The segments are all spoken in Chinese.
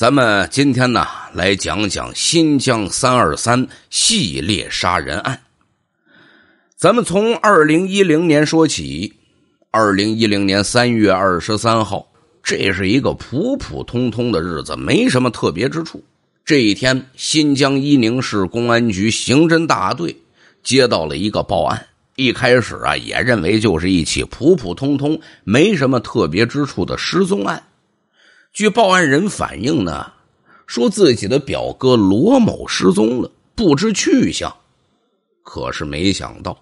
咱们今天呢来讲讲新疆三二三系列杀人案。咱们从二零一零年说起。二零一零年三月二十三号，这是一个普普通通的日子，没什么特别之处。这一天，新疆伊宁市公安局刑侦大队接到了一个报案。一开始啊，也认为就是一起普普通通、没什么特别之处的失踪案。据报案人反映呢，说自己的表哥罗某失踪了，不知去向。可是没想到，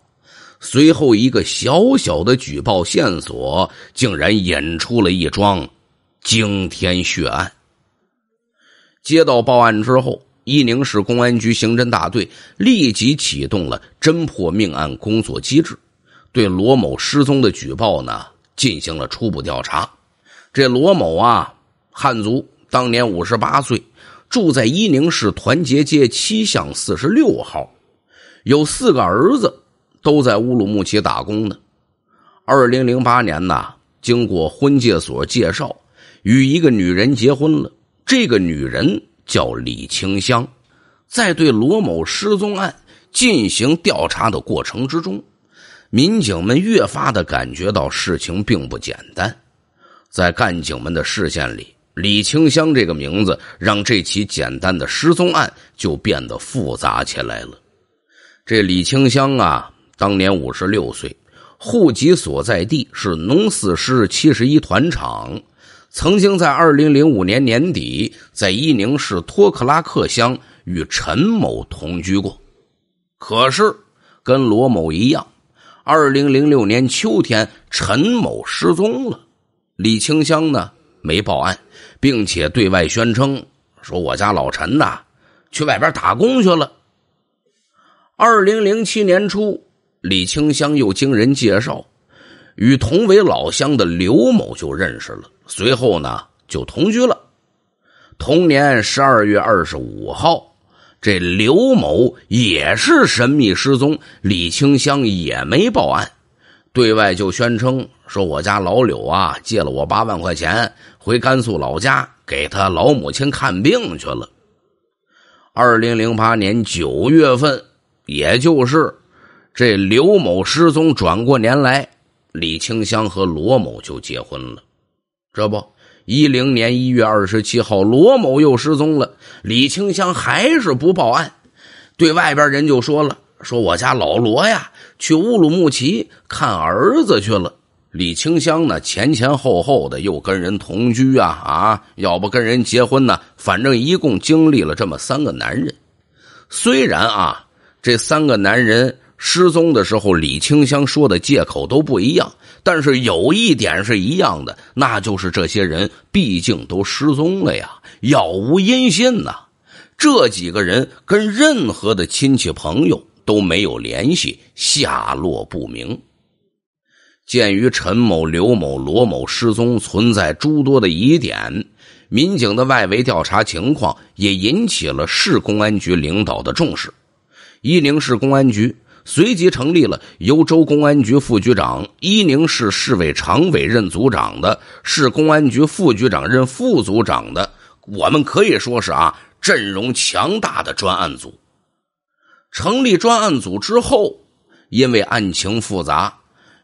随后一个小小的举报线索，竟然引出了一桩惊天血案。接到报案之后，伊宁市公安局刑侦大队立即启动了侦破命案工作机制，对罗某失踪的举报呢进行了初步调查。这罗某啊。汉族，当年五十八岁，住在伊宁市团结街七巷四十六号，有四个儿子，都在乌鲁木齐打工呢。二零零八年呢，经过婚介所介绍，与一个女人结婚了。这个女人叫李清香。在对罗某失踪案进行调查的过程之中，民警们越发的感觉到事情并不简单，在干警们的视线里。李清香这个名字让这起简单的失踪案就变得复杂起来了。这李清香啊，当年五十六岁，户籍所在地是农四师七十一团场，曾经在二零零五年年底在伊宁市托克拉克乡与陈某同居过。可是跟罗某一样，二零零六年秋天陈某失踪了，李清香呢没报案。并且对外宣称说：“我家老陈呐，去外边打工去了。”二零零七年初，李清香又经人介绍，与同为老乡的刘某就认识了。随后呢，就同居了。同年十二月二十五号，这刘某也是神秘失踪，李清香也没报案，对外就宣称说：“我家老柳啊，借了我八万块钱。”回甘肃老家给他老母亲看病去了。二零零八年九月份，也就是这刘某失踪，转过年来，李清香和罗某就结婚了。这不，一零年一月二十七号，罗某又失踪了。李清香还是不报案，对外边人就说了：“说我家老罗呀，去乌鲁木齐看儿子去了。”李清香呢，前前后后的又跟人同居啊啊，要不跟人结婚呢？反正一共经历了这么三个男人。虽然啊，这三个男人失踪的时候，李清香说的借口都不一样，但是有一点是一样的，那就是这些人毕竟都失踪了呀，杳无音信呐。这几个人跟任何的亲戚朋友都没有联系，下落不明。鉴于陈某、刘某、罗某失踪存在诸多的疑点，民警的外围调查情况也引起了市公安局领导的重视。伊宁市公安局随即成立了由州公安局副局长、伊宁市市委常委任组长的，市公安局副局长任副组长的，我们可以说是啊阵容强大的专案组。成立专案组之后，因为案情复杂。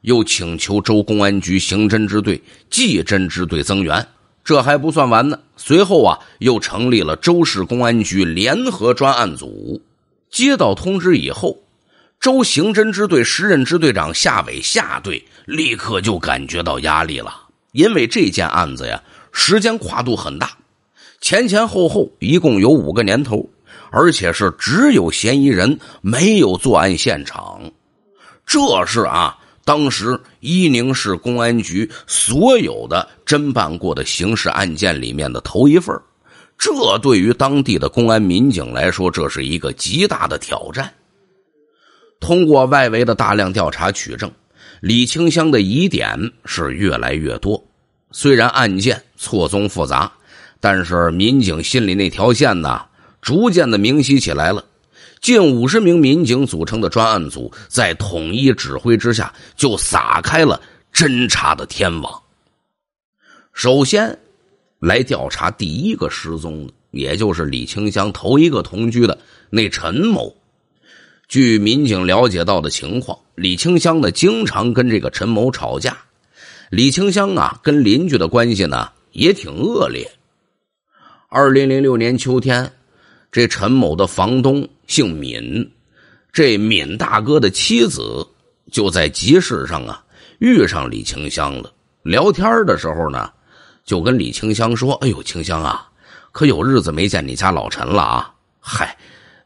又请求州公安局刑侦支队、技侦支队增援，这还不算完呢。随后啊，又成立了州市公安局联合专案组。接到通知以后，州刑侦支队时任支队长夏伟夏队立刻就感觉到压力了，因为这件案子呀，时间跨度很大，前前后后一共有五个年头，而且是只有嫌疑人，没有作案现场，这是啊。当时伊宁市公安局所有的侦办过的刑事案件里面的头一份这对于当地的公安民警来说，这是一个极大的挑战。通过外围的大量调查取证，李清香的疑点是越来越多。虽然案件错综复杂，但是民警心里那条线呢，逐渐的明晰起来了。近五十名民警组成的专案组，在统一指挥之下，就撒开了侦查的天网。首先来调查第一个失踪的，也就是李清香头一个同居的那陈某。据民警了解到的情况，李清香呢经常跟这个陈某吵架。李清香啊跟邻居的关系呢也挺恶劣。二零零六年秋天。这陈某的房东姓闵，这闵大哥的妻子就在集市上啊遇上李清香了。聊天的时候呢，就跟李清香说：“哎呦，清香啊，可有日子没见你家老陈了啊！嗨，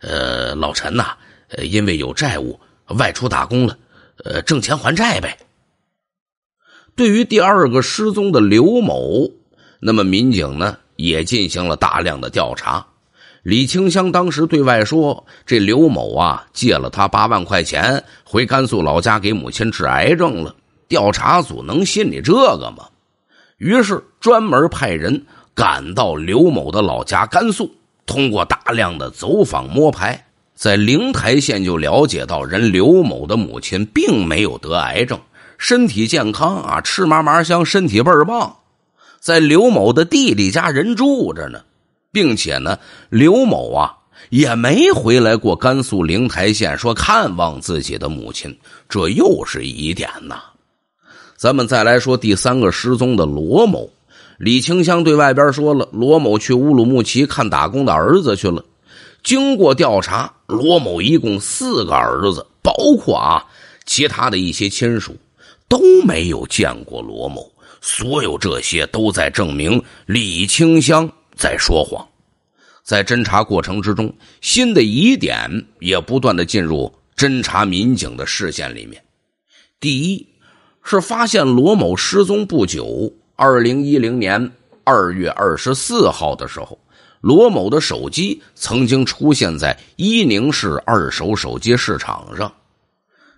呃，老陈呐，因为有债务外出打工了，呃，挣钱还债呗。”对于第二个失踪的刘某，那么民警呢也进行了大量的调查。李清香当时对外说：“这刘某啊，借了他八万块钱，回甘肃老家给母亲治癌症了。”调查组能信你这个吗？于是专门派人赶到刘某的老家甘肃，通过大量的走访摸排，在灵台县就了解到，人刘某的母亲并没有得癌症，身体健康啊，吃嘛嘛香，身体倍儿棒，在刘某的弟弟家人住着呢。并且呢，刘某啊也没回来过甘肃灵台县，说看望自己的母亲，这又是疑点呐。咱们再来说第三个失踪的罗某，李清香对外边说了，罗某去乌鲁木齐看打工的儿子去了。经过调查，罗某一共四个儿子，包括啊其他的一些亲属都没有见过罗某，所有这些都在证明李清香。在说谎，在侦查过程之中，新的疑点也不断的进入侦查民警的视线里面。第一是发现罗某失踪不久，二零一零年二月二十四号的时候，罗某的手机曾经出现在伊宁市二手手机市场上。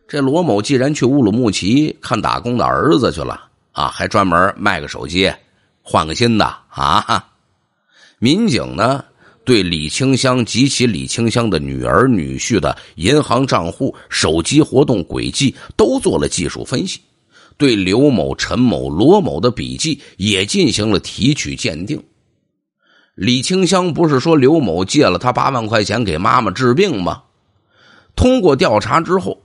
这罗某既然去乌鲁木齐看打工的儿子去了啊，还专门卖个手机，换个新的啊。民警呢，对李清香及其李清香的女儿、女婿的银行账户、手机活动轨迹都做了技术分析，对刘某、陈某、罗某的笔迹也进行了提取鉴定。李清香不是说刘某借了他八万块钱给妈妈治病吗？通过调查之后，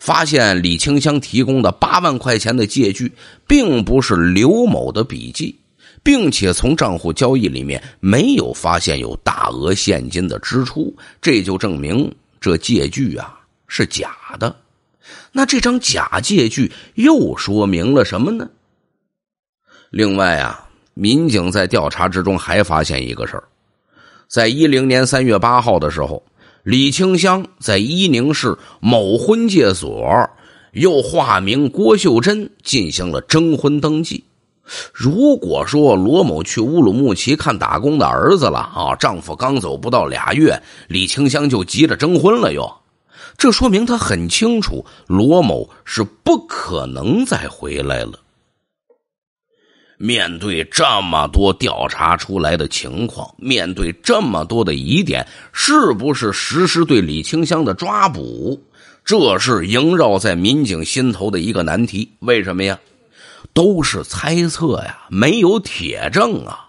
发现李清香提供的八万块钱的借据并不是刘某的笔迹。并且从账户交易里面没有发现有大额现金的支出，这就证明这借据啊是假的。那这张假借据又说明了什么呢？另外啊，民警在调查之中还发现一个事儿，在一零年三月八号的时候，李清香在伊宁市某婚介所又化名郭秀珍进行了征婚登记。如果说罗某去乌鲁木齐看打工的儿子了啊，丈夫刚走不到俩月，李清香就急着征婚了哟。这说明她很清楚罗某是不可能再回来了。面对这么多调查出来的情况，面对这么多的疑点，是不是实施对李清香的抓捕？这是萦绕在民警心头的一个难题。为什么呀？都是猜测呀，没有铁证啊，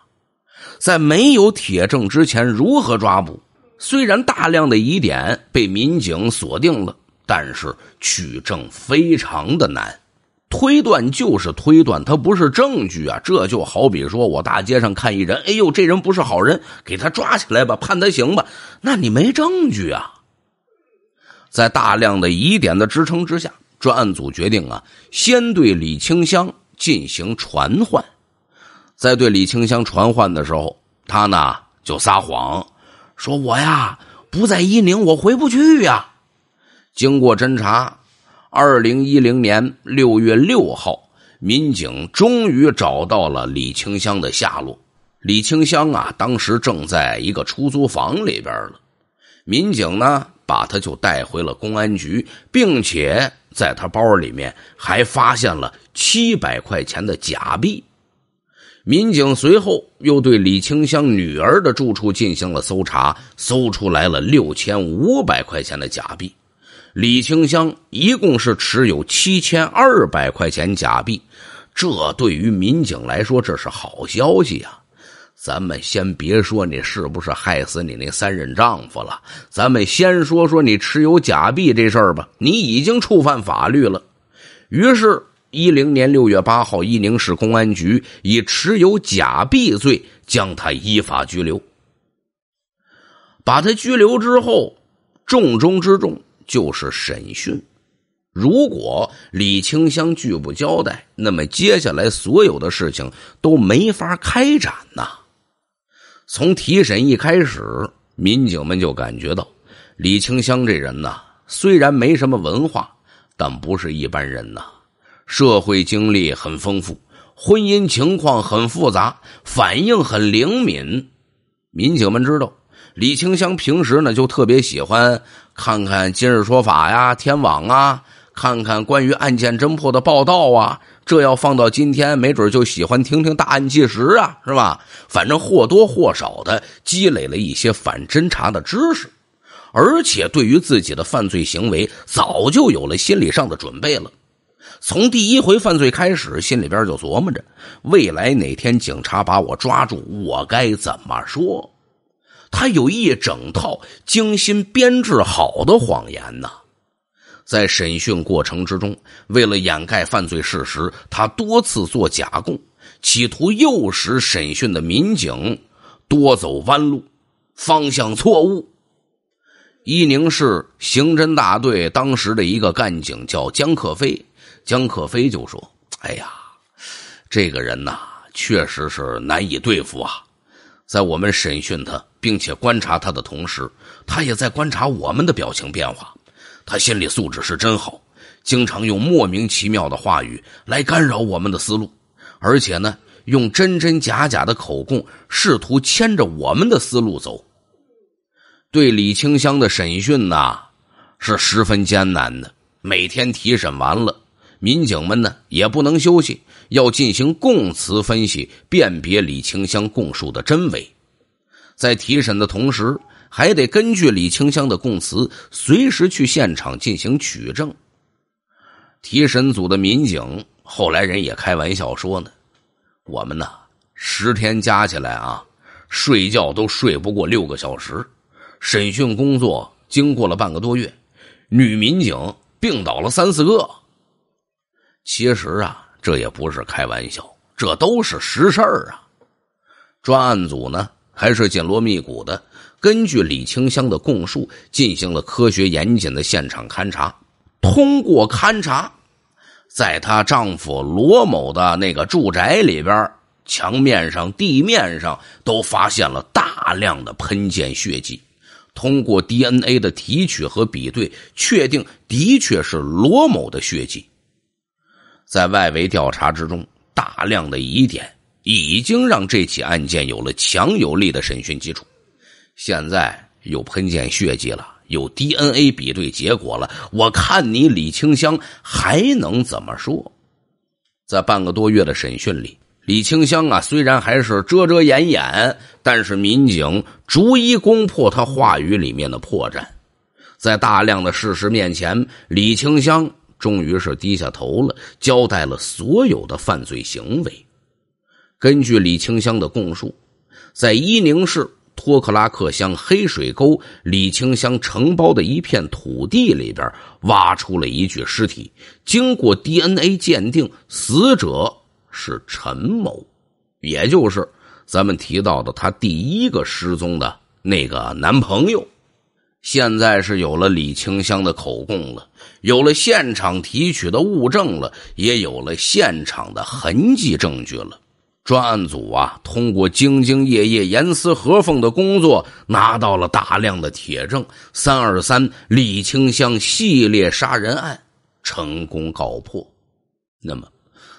在没有铁证之前，如何抓捕？虽然大量的疑点被民警锁定了，但是取证非常的难。推断就是推断，它不是证据啊。这就好比说我大街上看一人，哎呦，这人不是好人，给他抓起来吧，判他刑吧，那你没证据啊。在大量的疑点的支撑之下，专案组决定啊，先对李清香。进行传唤，在对李清香传唤的时候，他呢就撒谎说：“我呀不在伊宁，我回不去呀。”经过侦查，二零一零年六月六号，民警终于找到了李清香的下落。李清香啊，当时正在一个出租房里边了。民警呢，把他就带回了公安局，并且。在他包里面还发现了七百块钱的假币，民警随后又对李清香女儿的住处进行了搜查，搜出来了六千五百块钱的假币。李清香一共是持有七千二百块钱假币，这对于民警来说这是好消息呀。咱们先别说你是不是害死你那三任丈夫了，咱们先说说你持有假币这事儿吧。你已经触犯法律了，于是，一零年六月八号，伊宁市公安局以持有假币罪将他依法拘留。把他拘留之后，重中之重就是审讯。如果李清香拒不交代，那么接下来所有的事情都没法开展呐。从提审一开始，民警们就感觉到，李清香这人呢，虽然没什么文化，但不是一般人呐。社会经历很丰富，婚姻情况很复杂，反应很灵敏。民警们知道，李清香平时呢，就特别喜欢看看《今日说法》呀，《天网》啊，看看关于案件侦破的报道啊。这要放到今天，没准就喜欢听听大案纪实啊，是吧？反正或多或少的积累了一些反侦查的知识，而且对于自己的犯罪行为，早就有了心理上的准备了。从第一回犯罪开始，心里边就琢磨着，未来哪天警察把我抓住，我该怎么说？他有一整套精心编制好的谎言呢。在审讯过程之中，为了掩盖犯罪事实，他多次做假供，企图诱使审讯的民警多走弯路，方向错误。伊宁市刑侦大队当时的一个干警叫江克飞，江克飞就说：“哎呀，这个人呐，确实是难以对付啊！在我们审讯他，并且观察他的同时，他也在观察我们的表情变化。”他心理素质是真好，经常用莫名其妙的话语来干扰我们的思路，而且呢，用真真假假的口供试图牵着我们的思路走。对李清香的审讯呐，是十分艰难的。每天提审完了，民警们呢也不能休息，要进行供词分析，辨别李清香供述的真伪。在提审的同时。还得根据李清香的供词，随时去现场进行取证。提审组的民警后来人也开玩笑说呢：“我们呢十天加起来啊，睡觉都睡不过六个小时。审讯工作经过了半个多月，女民警病倒了三四个。”其实啊，这也不是开玩笑，这都是实事儿啊。专案组呢，还是紧锣密鼓的。根据李清香的供述，进行了科学严谨的现场勘查。通过勘查，在她丈夫罗某的那个住宅里边，墙面上、地面上都发现了大量的喷溅血迹。通过 DNA 的提取和比对，确定的确是罗某的血迹。在外围调查之中，大量的疑点已经让这起案件有了强有力的审讯基础。现在又喷溅血迹了，有 DNA 比对结果了，我看你李清香还能怎么说？在半个多月的审讯里，李清香啊虽然还是遮遮掩掩，但是民警逐一攻破他话语里面的破绽，在大量的事实面前，李清香终于是低下头了，交代了所有的犯罪行为。根据李清香的供述，在伊宁市。托克拉克乡黑水沟李清香承包的一片土地里边，挖出了一具尸体。经过 DNA 鉴定，死者是陈某，也就是咱们提到的他第一个失踪的那个男朋友。现在是有了李清香的口供了，有了现场提取的物证了，也有了现场的痕迹证据了。专案组啊，通过兢兢业业、严丝合缝的工作，拿到了大量的铁证，三二三李清香系列杀人案成功告破。那么，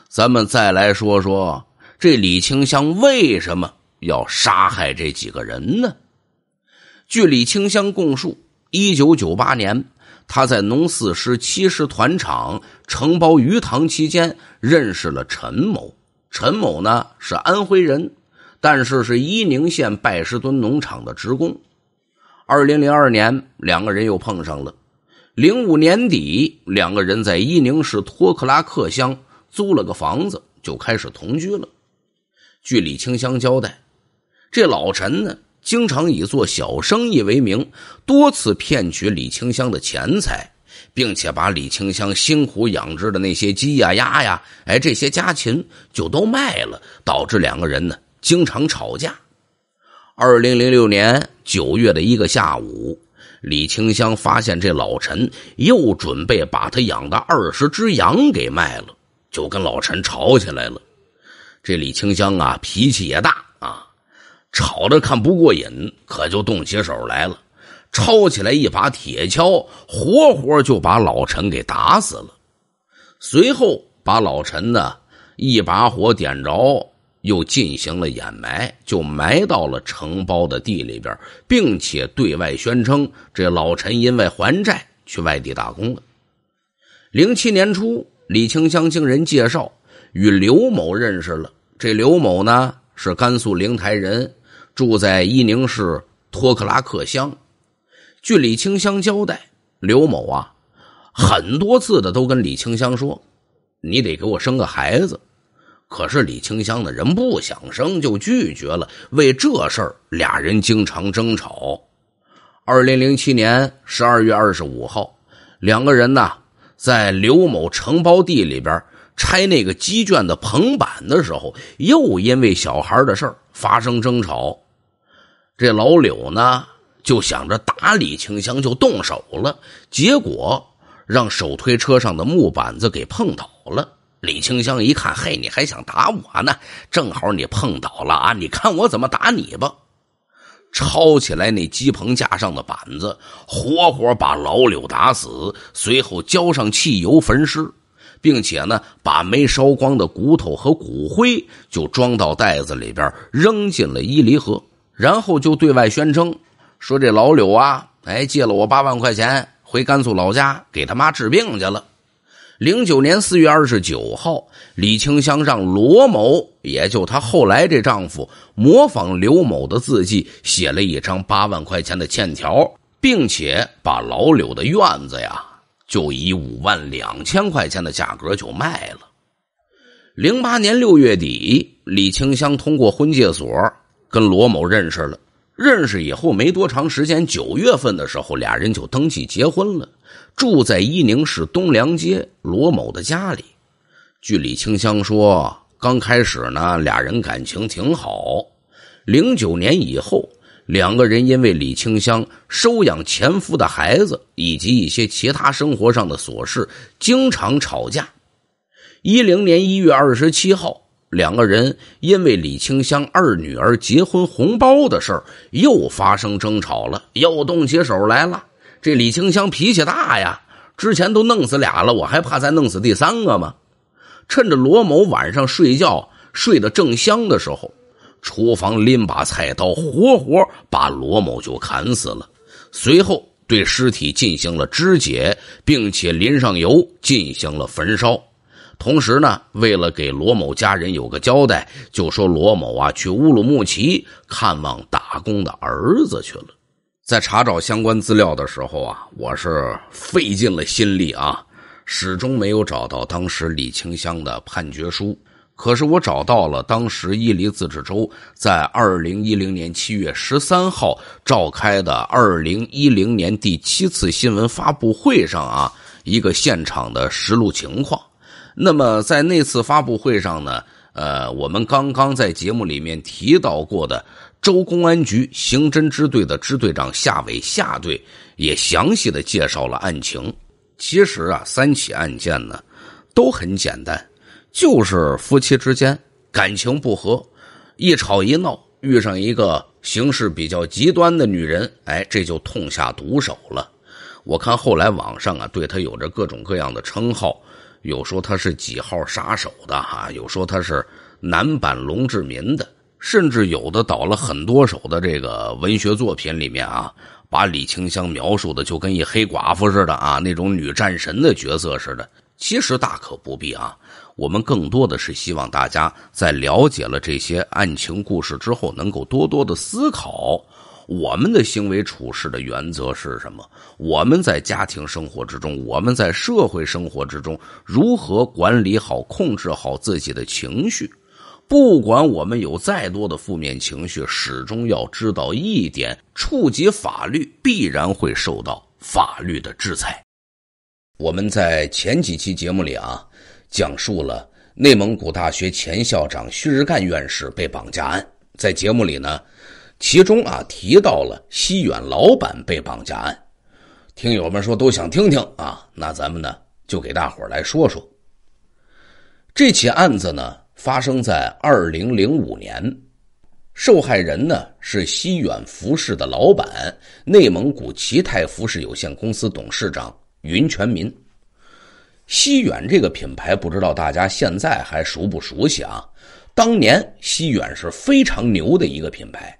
咱们再来说说这李清香为什么要杀害这几个人呢？据李清香供述，一九九八年，他在农四师七师团场承包鱼塘期间，认识了陈某。陈某呢是安徽人，但是是伊宁县拜石墩农场的职工。二零零二年，两个人又碰上了。零五年底，两个人在伊宁市托克拉克乡租了个房子，就开始同居了。据李清香交代，这老陈呢，经常以做小生意为名，多次骗取李清香的钱财。并且把李清香辛苦养殖的那些鸡呀、鸭呀，哎，这些家禽就都卖了，导致两个人呢经常吵架。二零零六年九月的一个下午，李清香发现这老陈又准备把他养的二十只羊给卖了，就跟老陈吵起来了。这李清香啊，脾气也大啊，吵着看不过瘾，可就动起手来了。抄起来一把铁锹，活活就把老陈给打死了。随后把老陈呢一把火点着，又进行了掩埋，就埋到了承包的地里边，并且对外宣称这老陈因为还债去外地打工了。零七年初，李清香经人介绍与刘某认识了。这刘某呢是甘肃灵台人，住在伊宁市托克拉克乡。据李清香交代，刘某啊，很多次的都跟李清香说：“你得给我生个孩子。”可是李清香的人不想生，就拒绝了。为这事儿，俩人经常争吵。二零零七年十二月二十五号，两个人呢在刘某承包地里边拆那个鸡圈的棚板的时候，又因为小孩的事儿发生争吵。这老柳呢？就想着打李清香，就动手了，结果让手推车上的木板子给碰倒了。李清香一看，嘿，你还想打我呢？正好你碰倒了啊！你看我怎么打你吧！抄起来那鸡棚架上的板子，活活把老柳打死，随后浇上汽油焚尸，并且呢，把没烧光的骨头和骨灰就装到袋子里边，扔进了伊犁河，然后就对外宣称。说这老柳啊，哎，借了我八万块钱回甘肃老家给他妈治病去了。零九年四月二十九号，李清香让罗某，也就她后来这丈夫，模仿刘某的字迹写了一张八万块钱的欠条，并且把老柳的院子呀，就以五万两千块钱的价格就卖了。零八年六月底，李清香通过婚介所跟罗某认识了。认识以后没多长时间，九月份的时候，俩人就登记结婚了，住在伊宁市东梁街罗某的家里。据李清香说，刚开始呢，俩人感情挺好。零九年以后，两个人因为李清香收养前夫的孩子以及一些其他生活上的琐事，经常吵架。一零年一月二十七号。两个人因为李清香二女儿结婚红包的事又发生争吵了，又动起手来了。这李清香脾气大呀，之前都弄死俩了，我还怕再弄死第三个吗？趁着罗某晚上睡觉睡得正香的时候，厨房拎把菜刀，活活把罗某就砍死了。随后对尸体进行了肢解，并且淋上油进行了焚烧。同时呢，为了给罗某家人有个交代，就说罗某啊去乌鲁木齐看望打工的儿子去了。在查找相关资料的时候啊，我是费尽了心力啊，始终没有找到当时李清香的判决书。可是我找到了当时伊犁自治州在二零一零年七月十三号召开的二零一零年第七次新闻发布会上啊一个现场的实录情况。那么，在那次发布会上呢，呃，我们刚刚在节目里面提到过的，州公安局刑侦支队的支队长夏伟夏队也详细的介绍了案情。其实啊，三起案件呢都很简单，就是夫妻之间感情不和，一吵一闹，遇上一个行事比较极端的女人，哎，这就痛下毒手了。我看后来网上啊，对他有着各种各样的称号。有说他是几号杀手的哈，有说他是男版龙志民的，甚至有的倒了很多手的这个文学作品里面啊，把李清香描述的就跟一黑寡妇似的啊，那种女战神的角色似的，其实大可不必啊。我们更多的是希望大家在了解了这些案情故事之后，能够多多的思考。我们的行为处事的原则是什么？我们在家庭生活之中，我们在社会生活之中，如何管理好、控制好自己的情绪？不管我们有再多的负面情绪，始终要知道一点：触及法律，必然会受到法律的制裁。我们在前几期节目里啊，讲述了内蒙古大学前校长徐日干院士被绑架案。在节目里呢。其中啊提到了西远老板被绑架案，听友们说都想听听啊，那咱们呢就给大伙儿来说说。这起案子呢发生在二零零五年，受害人呢是西远服饰的老板，内蒙古奇泰服饰有限公司董事长云全民。西远这个品牌不知道大家现在还熟不熟悉啊？当年西远是非常牛的一个品牌。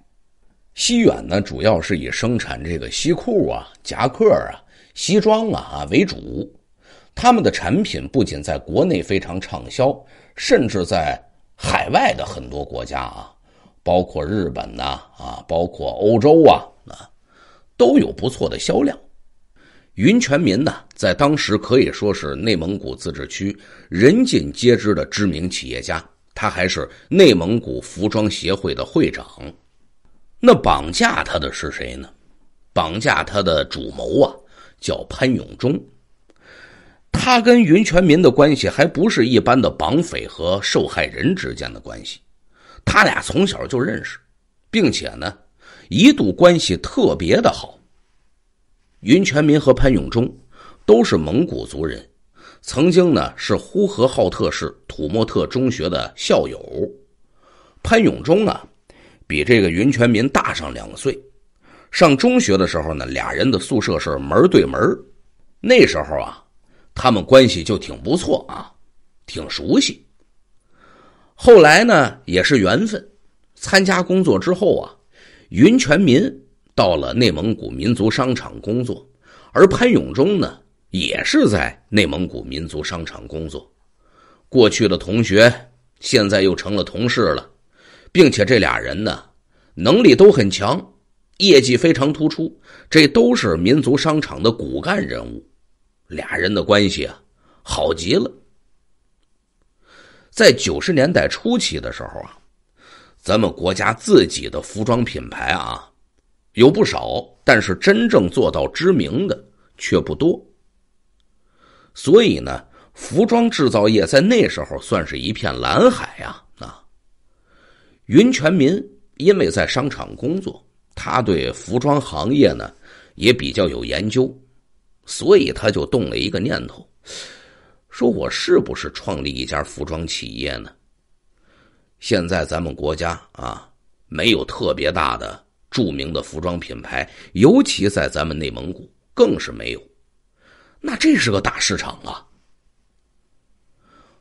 西远呢，主要是以生产这个西裤啊、夹克啊、西装啊啊为主。他们的产品不仅在国内非常畅销，甚至在海外的很多国家啊，包括日本呐啊，包括欧洲啊啊，都有不错的销量。云全民呢，在当时可以说是内蒙古自治区人尽皆知的知名企业家，他还是内蒙古服装协会的会长。那绑架他的是谁呢？绑架他的主谋啊，叫潘永忠。他跟云全民的关系还不是一般的绑匪和受害人之间的关系，他俩从小就认识，并且呢，一度关系特别的好。云全民和潘永忠都是蒙古族人，曾经呢是呼和浩特市土默特中学的校友。潘永忠啊。比这个云全民大上两岁，上中学的时候呢，俩人的宿舍是门对门那时候啊，他们关系就挺不错啊，挺熟悉。后来呢，也是缘分，参加工作之后啊，云全民到了内蒙古民族商场工作，而潘永忠呢，也是在内蒙古民族商场工作。过去的同学，现在又成了同事了。并且这俩人呢，能力都很强，业绩非常突出，这都是民族商场的骨干人物。俩人的关系啊，好极了。在九十年代初期的时候啊，咱们国家自己的服装品牌啊，有不少，但是真正做到知名的却不多。所以呢，服装制造业在那时候算是一片蓝海呀。云全民因为在商场工作，他对服装行业呢也比较有研究，所以他就动了一个念头，说我是不是创立一家服装企业呢？现在咱们国家啊没有特别大的著名的服装品牌，尤其在咱们内蒙古更是没有，那这是个大市场啊！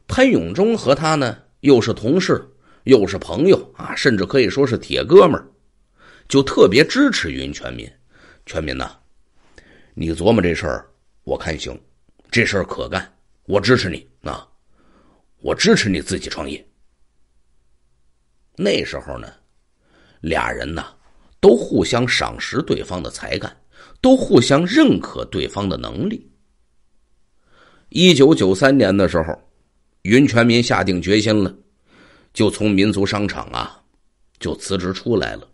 潘永忠和他呢又是同事。又是朋友啊，甚至可以说是铁哥们儿，就特别支持云全民。全民呐，你琢磨这事儿，我看行，这事儿可干，我支持你啊，我支持你自己创业。那时候呢，俩人呢都互相赏识对方的才干，都互相认可对方的能力。一九九三年的时候，云全民下定决心了。就从民族商场啊，就辞职出来了，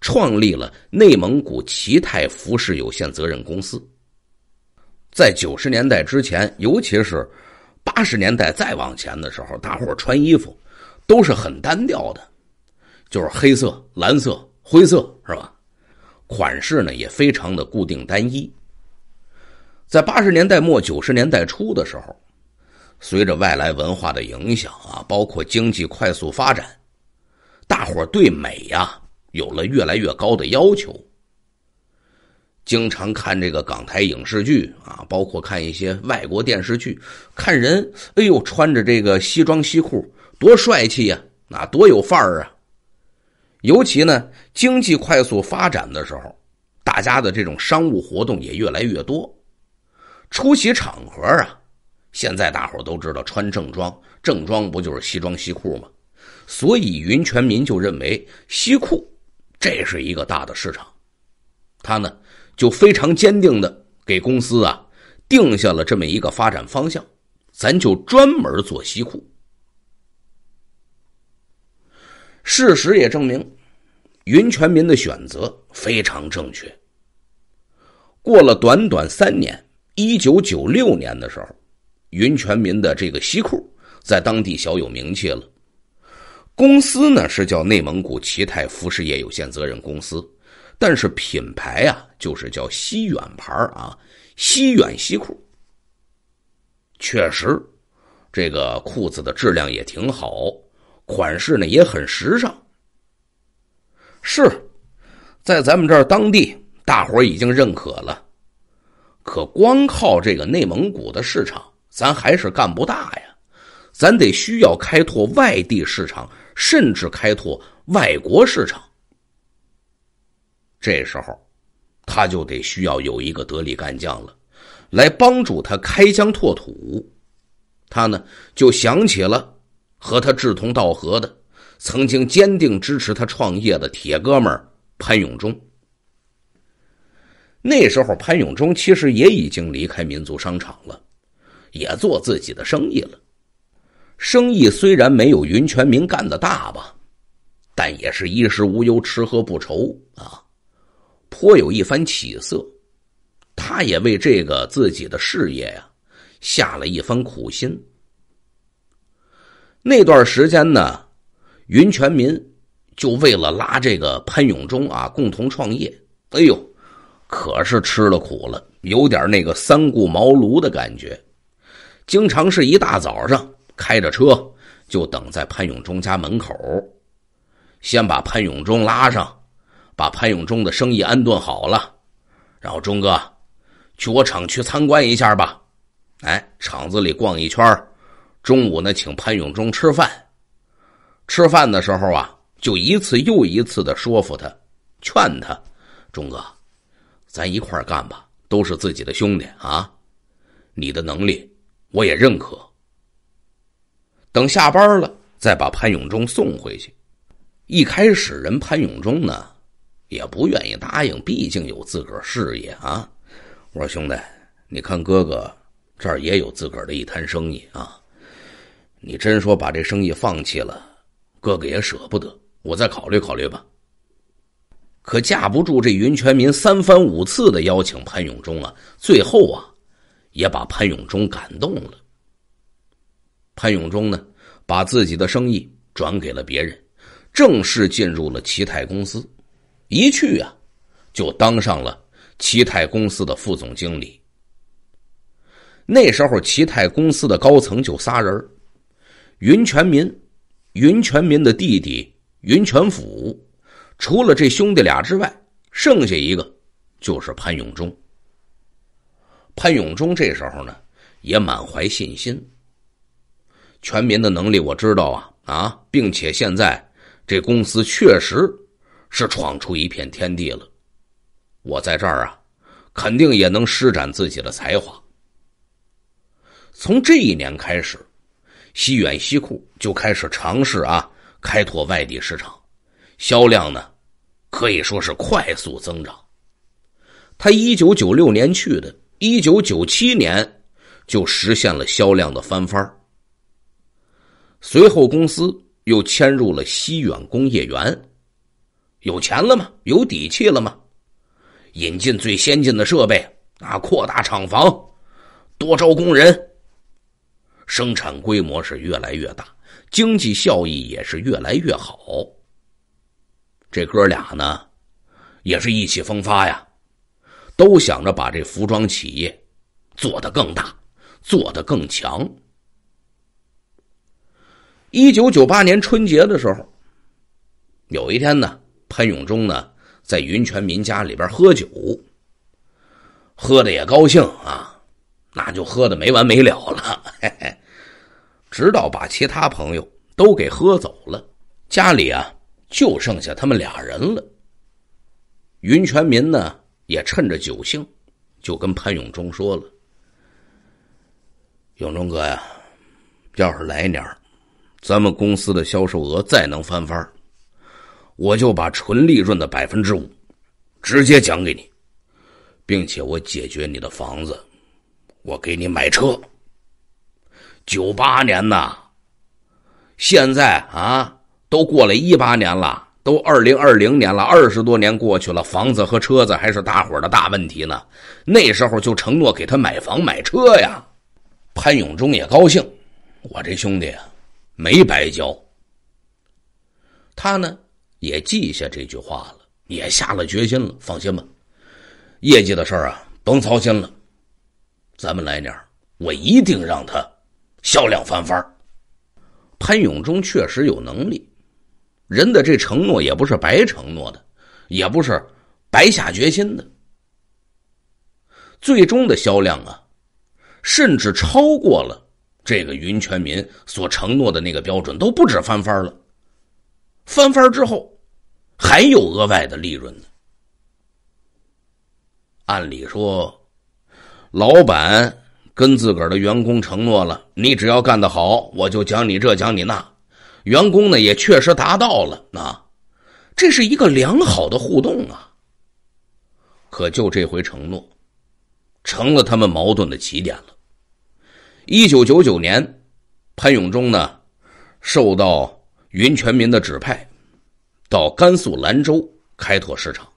创立了内蒙古奇泰服饰有限责任公司。在九十年代之前，尤其是八十年代再往前的时候，大伙穿衣服都是很单调的，就是黑色、蓝色、灰色，是吧？款式呢也非常的固定单一。在八十年代末、九十年代初的时候。随着外来文化的影响啊，包括经济快速发展，大伙对美呀有了越来越高的要求。经常看这个港台影视剧啊，包括看一些外国电视剧，看人，哎呦，穿着这个西装西裤，多帅气呀，那多有范儿啊！尤其呢，经济快速发展的时候，大家的这种商务活动也越来越多，出席场合啊。现在大伙都知道穿正装，正装不就是西装西裤吗？所以云全民就认为西裤这是一个大的市场，他呢就非常坚定的给公司啊定下了这么一个发展方向，咱就专门做西裤。事实也证明，云全民的选择非常正确。过了短短三年，一九九六年的时候。云全民的这个西裤在当地小有名气了。公司呢是叫内蒙古齐泰服饰业有限责任公司，但是品牌啊就是叫西远牌啊，西远西裤。确实，这个裤子的质量也挺好，款式呢也很时尚。是，在咱们这儿当地大伙已经认可了，可光靠这个内蒙古的市场。咱还是干不大呀，咱得需要开拓外地市场，甚至开拓外国市场。这时候，他就得需要有一个得力干将了，来帮助他开疆拓土。他呢，就想起了和他志同道合的、曾经坚定支持他创业的铁哥们潘永忠。那时候，潘永忠其实也已经离开民族商场了。也做自己的生意了，生意虽然没有云全民干的大吧，但也是衣食无忧、吃喝不愁啊，颇有一番起色。他也为这个自己的事业呀下了一番苦心。那段时间呢，云全民就为了拉这个潘永忠啊共同创业，哎呦，可是吃了苦了，有点那个三顾茅庐的感觉。经常是一大早上开着车就等在潘永忠家门口，先把潘永忠拉上，把潘永忠的生意安顿好了，然后忠哥去我厂去参观一下吧，哎，厂子里逛一圈，中午呢请潘永忠吃饭，吃饭的时候啊，就一次又一次的说服他，劝他，忠哥，咱一块干吧，都是自己的兄弟啊，你的能力。我也认可。等下班了，再把潘永忠送回去。一开始，人潘永忠呢，也不愿意答应，毕竟有自个儿事业啊。我说兄弟，你看哥哥这儿也有自个儿的一摊生意啊，你真说把这生意放弃了，哥哥也舍不得。我再考虑考虑吧。可架不住这云全民三番五次的邀请潘永忠啊，最后啊。也把潘永忠感动了。潘永忠呢，把自己的生意转给了别人，正式进入了齐泰公司。一去啊，就当上了齐泰公司的副总经理。那时候，齐泰公司的高层就仨人：云全民、云全民的弟弟云全福，除了这兄弟俩之外，剩下一个就是潘永忠。潘永忠这时候呢，也满怀信心。全民的能力我知道啊啊，并且现在这公司确实是闯出一片天地了。我在这儿啊，肯定也能施展自己的才华。从这一年开始，西远西库就开始尝试啊开拓外地市场，销量呢可以说是快速增长。他一九九六年去的。一九九七年，就实现了销量的翻番随后，公司又迁入了西远工业园，有钱了吗？有底气了吗？引进最先进的设备啊，扩大厂房，多招工人，生产规模是越来越大，经济效益也是越来越好。这哥俩呢，也是意气风发呀。都想着把这服装企业做得更大，做得更强。一九九八年春节的时候，有一天呢，潘永忠呢在云全民家里边喝酒，喝的也高兴啊，那就喝的没完没了了，嘿嘿，直到把其他朋友都给喝走了，家里啊就剩下他们俩人了。云全民呢？也趁着酒兴，就跟潘永忠说了：“永忠哥呀，要是来年，咱们公司的销售额再能翻番，我就把纯利润的百分之五，直接奖给你，并且我解决你的房子，我给你买车。九八年呐，现在啊，都过了一八年了。”都二零二零年了，二十多年过去了，房子和车子还是大伙的大问题呢。那时候就承诺给他买房买车呀，潘永忠也高兴，我这兄弟啊，没白交。他呢也记下这句话了，也下了决心了。放心吧，业绩的事儿啊，甭操心了，咱们来年我一定让他销量翻番。潘永忠确实有能力。人的这承诺也不是白承诺的，也不是白下决心的。最终的销量啊，甚至超过了这个云全民所承诺的那个标准，都不止翻番了。翻番之后，还有额外的利润呢。按理说，老板跟自个儿的员工承诺了，你只要干得好，我就奖你这，奖你那。员工呢也确实达到了，啊，这是一个良好的互动啊。可就这回承诺，成了他们矛盾的起点了。一九九九年，潘永忠呢受到云全民的指派，到甘肃兰州开拓市场。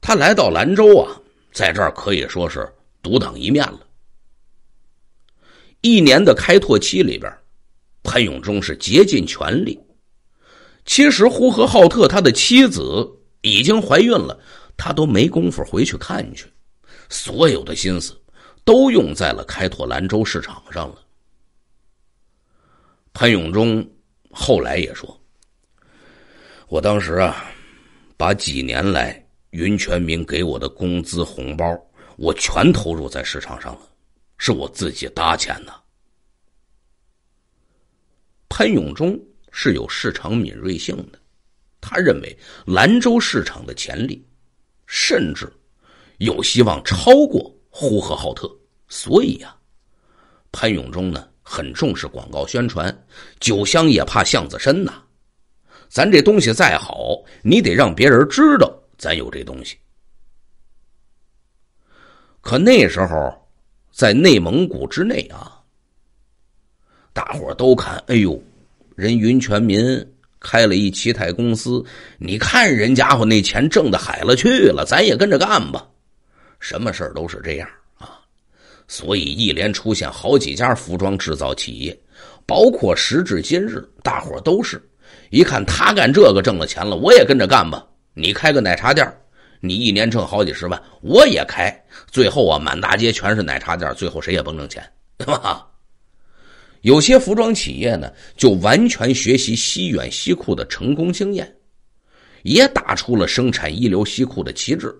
他来到兰州啊，在这儿可以说是独当一面了。一年的开拓期里边。潘永忠是竭尽全力。其实呼和浩特，他的妻子已经怀孕了，他都没工夫回去看去。所有的心思都用在了开拓兰州市场上了。潘永忠后来也说：“我当时啊，把几年来云全民给我的工资红包，我全投入在市场上了，是我自己搭钱的。”潘永忠是有市场敏锐性的，他认为兰州市场的潜力，甚至有希望超过呼和浩特。所以呀，潘永忠呢很重视广告宣传。酒香也怕巷子深呐，咱这东西再好，你得让别人知道咱有这东西。可那时候，在内蒙古之内啊。大伙都看，哎呦，人云全民开了一奇泰公司，你看人家伙那钱挣的海了去了，咱也跟着干吧。什么事儿都是这样啊，所以一连出现好几家服装制造企业，包括时至今日，大伙都是一看他干这个挣了钱了，我也跟着干吧。你开个奶茶店你一年挣好几十万，我也开，最后啊，满大街全是奶茶店最后谁也甭挣钱，对吧？有些服装企业呢，就完全学习西远西裤的成功经验，也打出了生产一流西裤的旗帜。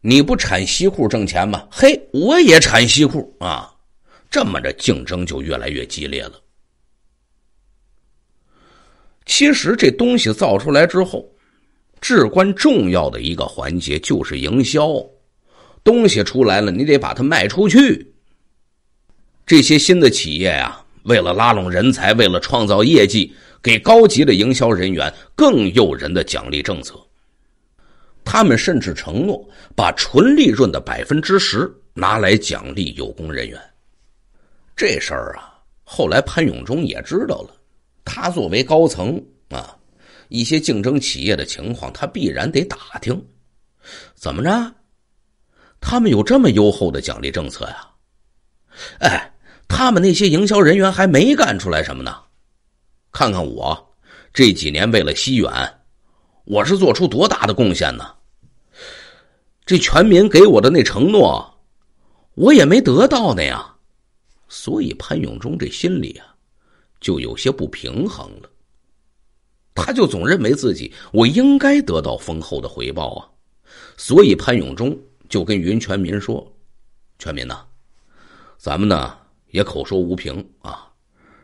你不产西裤挣钱吗？嘿，我也产西裤啊！这么着，竞争就越来越激烈了。其实这东西造出来之后，至关重要的一个环节就是营销。东西出来了，你得把它卖出去。这些新的企业呀。为了拉拢人才，为了创造业绩，给高级的营销人员更诱人的奖励政策。他们甚至承诺把纯利润的百分之十拿来奖励有功人员。这事儿啊，后来潘永忠也知道了。他作为高层啊，一些竞争企业的情况，他必然得打听。怎么着？他们有这么优厚的奖励政策呀？哎。他们那些营销人员还没干出来什么呢？看看我这几年为了西远，我是做出多大的贡献呢？这全民给我的那承诺，我也没得到呢呀。所以潘永忠这心里啊，就有些不平衡了。他就总认为自己我应该得到丰厚的回报啊。所以潘永忠就跟云全民说：“全民呐，咱们呢。”也口说无凭啊，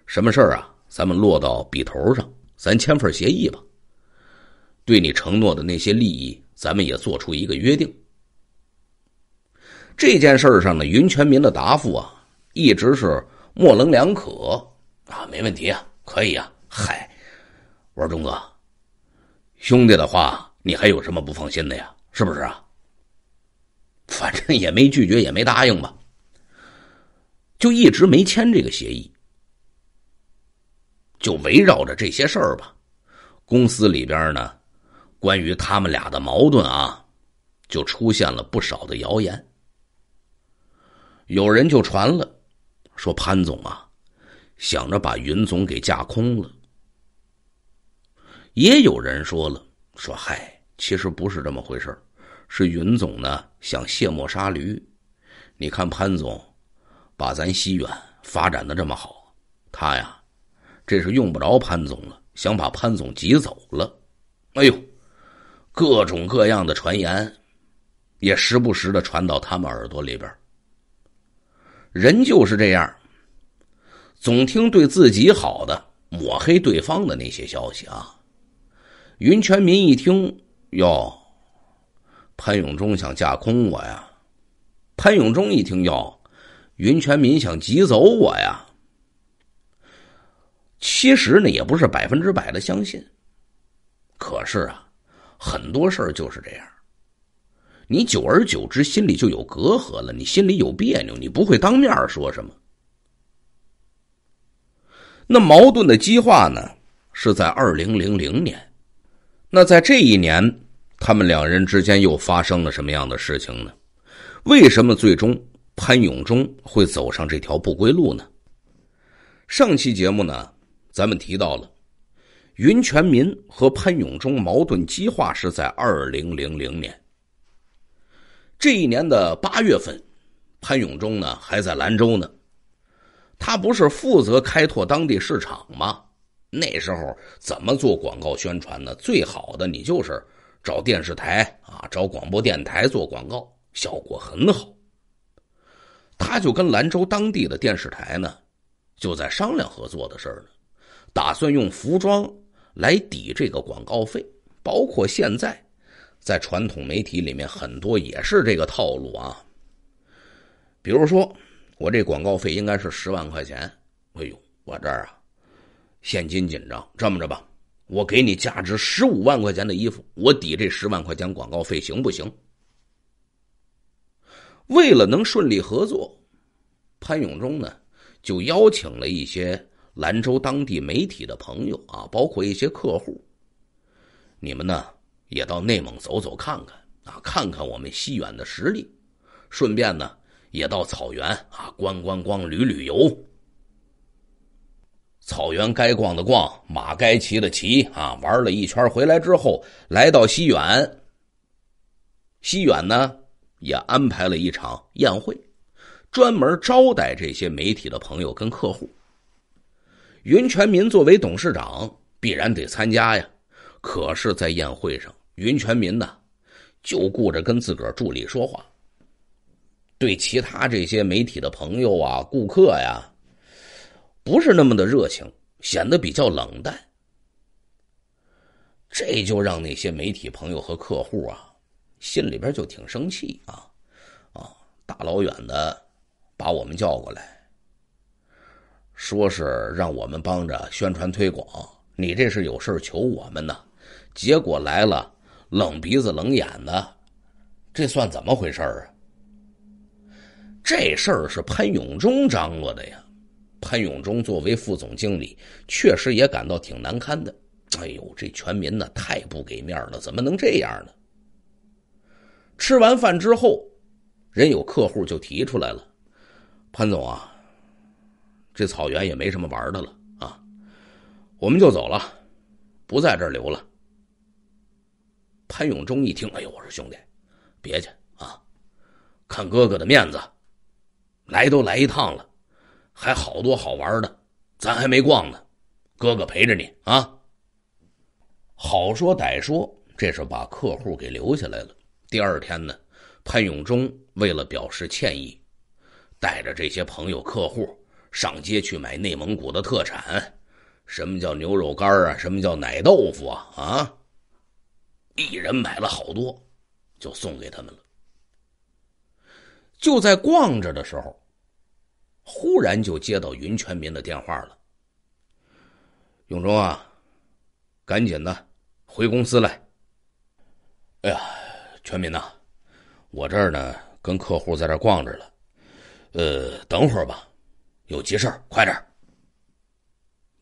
什么事儿啊？咱们落到笔头上，咱签份协议吧。对你承诺的那些利益，咱们也做出一个约定。这件事儿上呢，云全民的答复啊，一直是模棱两可啊。没问题啊，可以啊。嗨，我说忠哥，兄弟的话，你还有什么不放心的呀？是不是啊？反正也没拒绝，也没答应吧。就一直没签这个协议，就围绕着这些事儿吧。公司里边呢，关于他们俩的矛盾啊，就出现了不少的谣言。有人就传了，说潘总啊，想着把云总给架空了；也有人说了，说嗨，其实不是这么回事是云总呢想卸磨杀驴。你看潘总。把咱西苑发展的这么好，他呀，这是用不着潘总了，想把潘总挤走了。哎呦，各种各样的传言也时不时的传到他们耳朵里边人就是这样，总听对自己好的，抹黑对方的那些消息啊。云全民一听，哟，潘永忠想架空我呀。潘永忠一听，哟。云全民想挤走我呀，其实呢也不是百分之百的相信。可是啊，很多事儿就是这样，你久而久之心里就有隔阂了，你心里有别扭，你不会当面说什么。那矛盾的激化呢，是在二零零零年。那在这一年，他们两人之间又发生了什么样的事情呢？为什么最终？潘永忠会走上这条不归路呢？上期节目呢，咱们提到了云全民和潘永忠矛盾激化是在二零零零年。这一年的八月份，潘永忠呢还在兰州呢，他不是负责开拓当地市场吗？那时候怎么做广告宣传呢？最好的你就是找电视台啊，找广播电台做广告，效果很好。他就跟兰州当地的电视台呢，就在商量合作的事儿呢，打算用服装来抵这个广告费。包括现在在传统媒体里面，很多也是这个套路啊。比如说，我这广告费应该是十万块钱，哎呦，我这儿啊现金紧张，这么着吧，我给你价值十五万块钱的衣服，我抵这十万块钱广告费，行不行？为了能顺利合作，潘永忠呢就邀请了一些兰州当地媒体的朋友啊，包括一些客户。你们呢也到内蒙走走看看啊，看看我们西远的实力，顺便呢也到草原啊观观光、旅旅游。草原该逛的逛，马该骑的骑啊，玩了一圈回来之后，来到西远，西远呢。也安排了一场宴会，专门招待这些媒体的朋友跟客户。云全民作为董事长，必然得参加呀。可是，在宴会上，云全民呢，就顾着跟自个儿助理说话，对其他这些媒体的朋友啊、顾客呀，不是那么的热情，显得比较冷淡。这就让那些媒体朋友和客户啊。心里边就挺生气啊，啊！大老远的把我们叫过来，说是让我们帮着宣传推广，你这是有事求我们呢。结果来了，冷鼻子冷眼的，这算怎么回事啊？这事儿是潘永忠张罗的呀。潘永忠作为副总经理，确实也感到挺难堪的。哎呦，这全民呢太不给面了，怎么能这样呢？吃完饭之后，人有客户就提出来了：“潘总啊，这草原也没什么玩的了啊，我们就走了，不在这儿留了。”潘永忠一听：“哎呦，我说兄弟，别去啊！看哥哥的面子，来都来一趟了，还好多好玩的，咱还没逛呢。哥哥陪着你啊。”好说歹说，这是把客户给留下来了。第二天呢，潘永忠为了表示歉意，带着这些朋友、客户上街去买内蒙古的特产，什么叫牛肉干啊？什么叫奶豆腐啊？啊！一人买了好多，就送给他们了。就在逛着的时候，忽然就接到云全民的电话了。永忠啊，赶紧的回公司来。哎呀！全民呐，我这儿呢，跟客户在这儿逛着了，呃，等会儿吧，有急事儿，快点儿。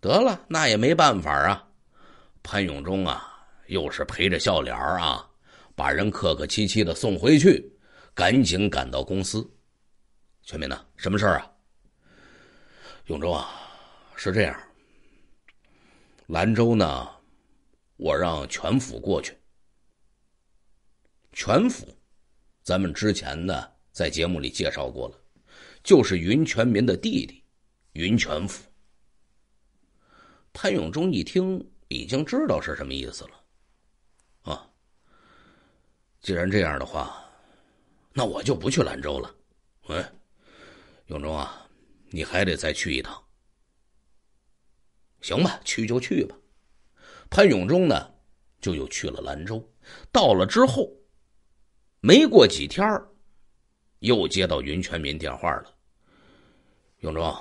得了，那也没办法啊。潘永忠啊，又是陪着笑脸儿啊，把人客客气气的送回去，赶紧赶到公司。全民呢，什么事儿啊？永忠啊，是这样，兰州呢，我让全府过去。全府，咱们之前呢在节目里介绍过了，就是云全民的弟弟云全福。潘永忠一听，已经知道是什么意思了。啊，既然这样的话，那我就不去兰州了。嗯，永忠啊，你还得再去一趟。行吧，去就去吧。潘永忠呢，就又去了兰州。到了之后。没过几天儿，又接到云全民电话了。永忠，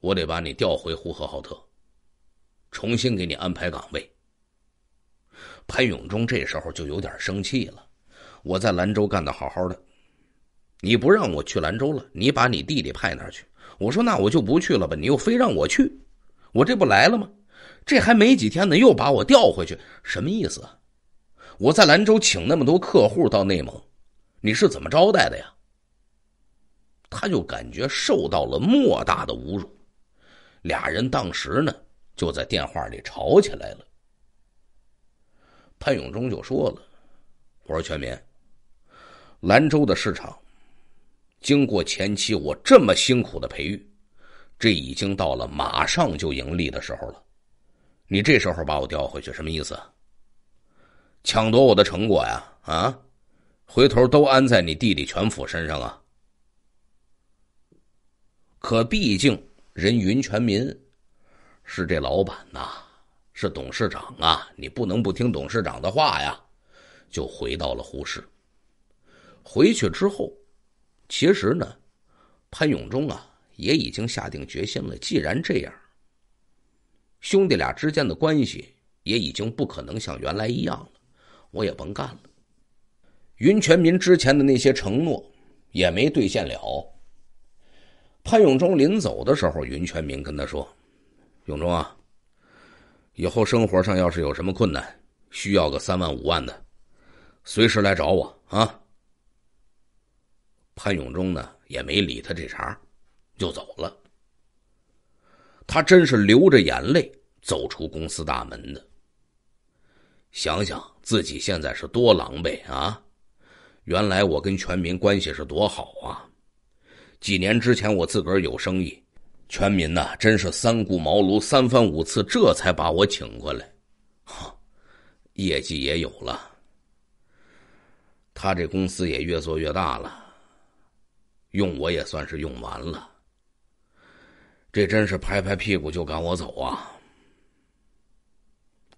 我得把你调回呼和浩特，重新给你安排岗位。潘永忠这时候就有点生气了。我在兰州干的好好的，你不让我去兰州了，你把你弟弟派那儿去。我说那我就不去了吧，你又非让我去，我这不来了吗？这还没几天呢，又把我调回去，什么意思？我在兰州请那么多客户到内蒙，你是怎么招待的呀？他就感觉受到了莫大的侮辱，俩人当时呢就在电话里吵起来了。潘永忠就说了：“我说全民，兰州的市场经过前期我这么辛苦的培育，这已经到了马上就盈利的时候了，你这时候把我调回去，什么意思？”抢夺我的成果呀！啊，回头都安在你弟弟全福身上啊！可毕竟人云全民是这老板呐，是董事长啊，你不能不听董事长的话呀！就回到了呼市。回去之后，其实呢，潘永忠啊也已经下定决心了。既然这样，兄弟俩之间的关系也已经不可能像原来一样了。我也甭干了。云全民之前的那些承诺，也没兑现了。潘永忠临走的时候，云全民跟他说：“永忠啊，以后生活上要是有什么困难，需要个三万五万的，随时来找我啊。”潘永忠呢，也没理他这茬，就走了。他真是流着眼泪走出公司大门的。想想。自己现在是多狼狈啊！原来我跟全民关系是多好啊！几年之前我自个儿有生意，全民呐，真是三顾茅庐，三番五次，这才把我请过来，哈，业绩也有了，他这公司也越做越大了，用我也算是用完了，这真是拍拍屁股就赶我走啊！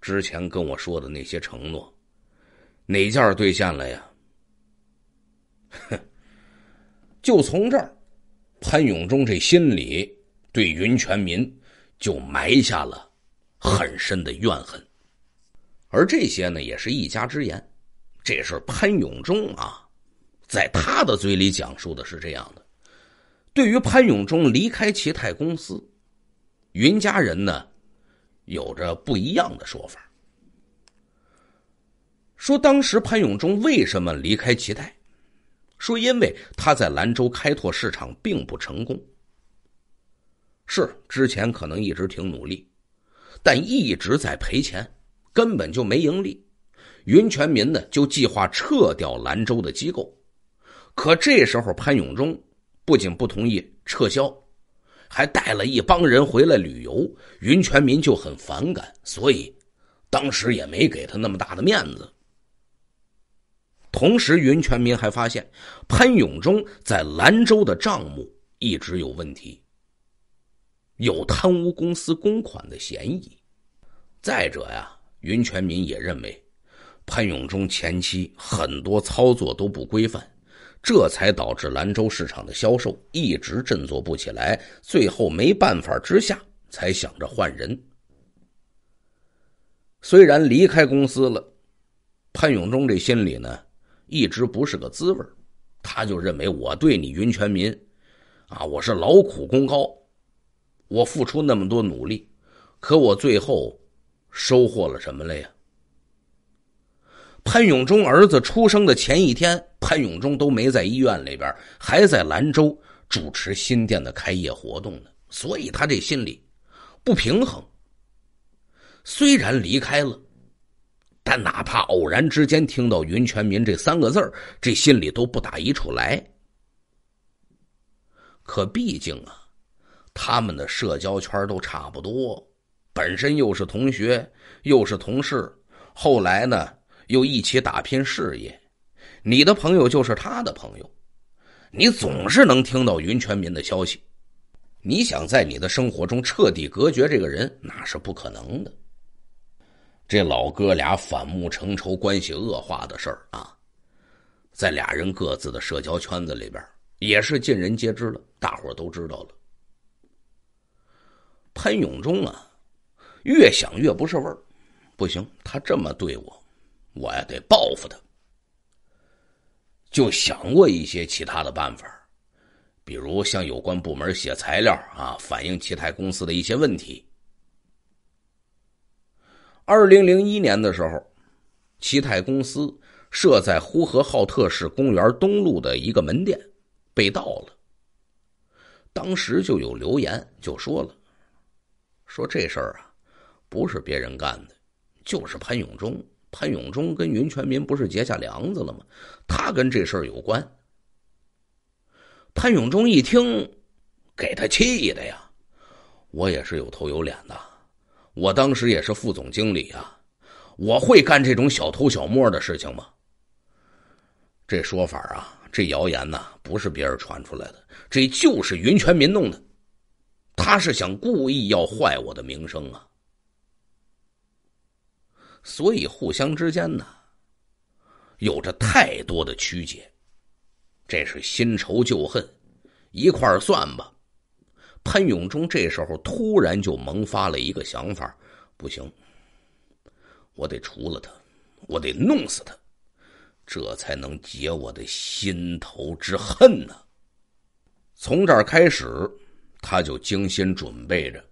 之前跟我说的那些承诺，哪件兑现了呀？哼，就从这儿，潘永忠这心里对云全民就埋下了很深的怨恨。而这些呢，也是一家之言。这是潘永忠啊，在他的嘴里讲述的是这样的：对于潘永忠离开齐泰公司，云家人呢。有着不一样的说法。说当时潘永忠为什么离开齐泰？说因为他在兰州开拓市场并不成功。是之前可能一直挺努力，但一直在赔钱，根本就没盈利。云全民呢就计划撤掉兰州的机构，可这时候潘永忠不仅不同意撤销。还带了一帮人回来旅游，云全民就很反感，所以当时也没给他那么大的面子。同时，云全民还发现潘永忠在兰州的账目一直有问题，有贪污公司公款的嫌疑。再者呀，云全民也认为潘永忠前期很多操作都不规范。这才导致兰州市场的销售一直振作不起来，最后没办法之下才想着换人。虽然离开公司了，潘永忠这心里呢一直不是个滋味他就认为我对你云全民啊，我是劳苦功高，我付出那么多努力，可我最后收获了什么了呀？潘永忠儿子出生的前一天，潘永忠都没在医院里边，还在兰州主持新店的开业活动呢。所以他这心里不平衡。虽然离开了，但哪怕偶然之间听到“云全民”这三个字这心里都不打一处来。可毕竟啊，他们的社交圈都差不多，本身又是同学，又是同事，后来呢？又一起打拼事业，你的朋友就是他的朋友，你总是能听到云全民的消息，你想在你的生活中彻底隔绝这个人，那是不可能的。这老哥俩反目成仇、关系恶化的事儿啊，在俩人各自的社交圈子里边也是尽人皆知了，大伙都知道了。潘永忠啊，越想越不是味儿，不行，他这么对我。我呀，得报复他，就想过一些其他的办法，比如向有关部门写材料啊，反映齐泰公司的一些问题。二零零一年的时候，齐泰公司设在呼和浩特市公园东路的一个门店被盗了，当时就有留言，就说了，说这事儿啊，不是别人干的，就是潘永忠。潘永忠跟云全民不是结下梁子了吗？他跟这事儿有关。潘永忠一听，给他气的呀！我也是有头有脸的，我当时也是副总经理啊，我会干这种小偷小摸的事情吗？这说法啊，这谣言呢，不是别人传出来的，这就是云全民弄的，他是想故意要坏我的名声啊。所以，互相之间呢，有着太多的曲解。这是新仇旧恨，一块儿算吧。潘永忠这时候突然就萌发了一个想法：不行，我得除了他，我得弄死他，这才能解我的心头之恨呢。从这儿开始，他就精心准备着。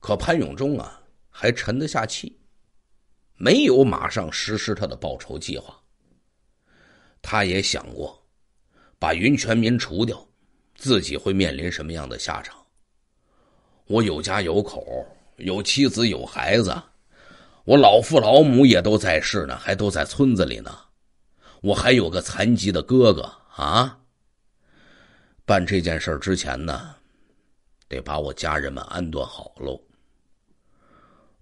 可潘永忠啊，还沉得下气。没有马上实施他的报仇计划，他也想过把云全民除掉，自己会面临什么样的下场？我有家有口，有妻子有孩子，我老父老母也都在世呢，还都在村子里呢，我还有个残疾的哥哥啊！办这件事之前呢，得把我家人们安顿好喽，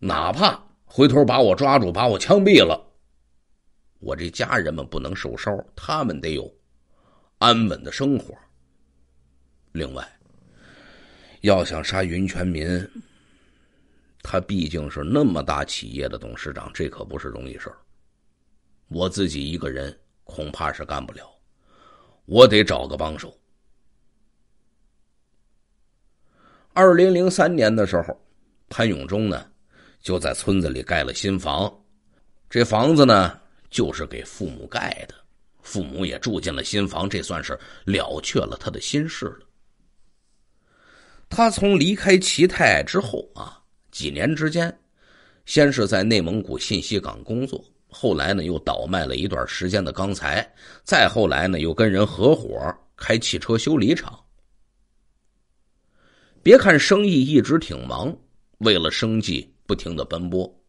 哪怕。回头把我抓住，把我枪毙了，我这家人们不能受伤，他们得有安稳的生活。另外，要想杀云全民，他毕竟是那么大企业的董事长，这可不是容易事儿。我自己一个人恐怕是干不了，我得找个帮手。二零零三年的时候，潘永忠呢？就在村子里盖了新房，这房子呢，就是给父母盖的，父母也住进了新房，这算是了却了他的心事了。他从离开齐泰之后啊，几年之间，先是在内蒙古信息港工作，后来呢又倒卖了一段时间的钢材，再后来呢又跟人合伙开汽车修理厂。别看生意一直挺忙，为了生计。不停的奔波，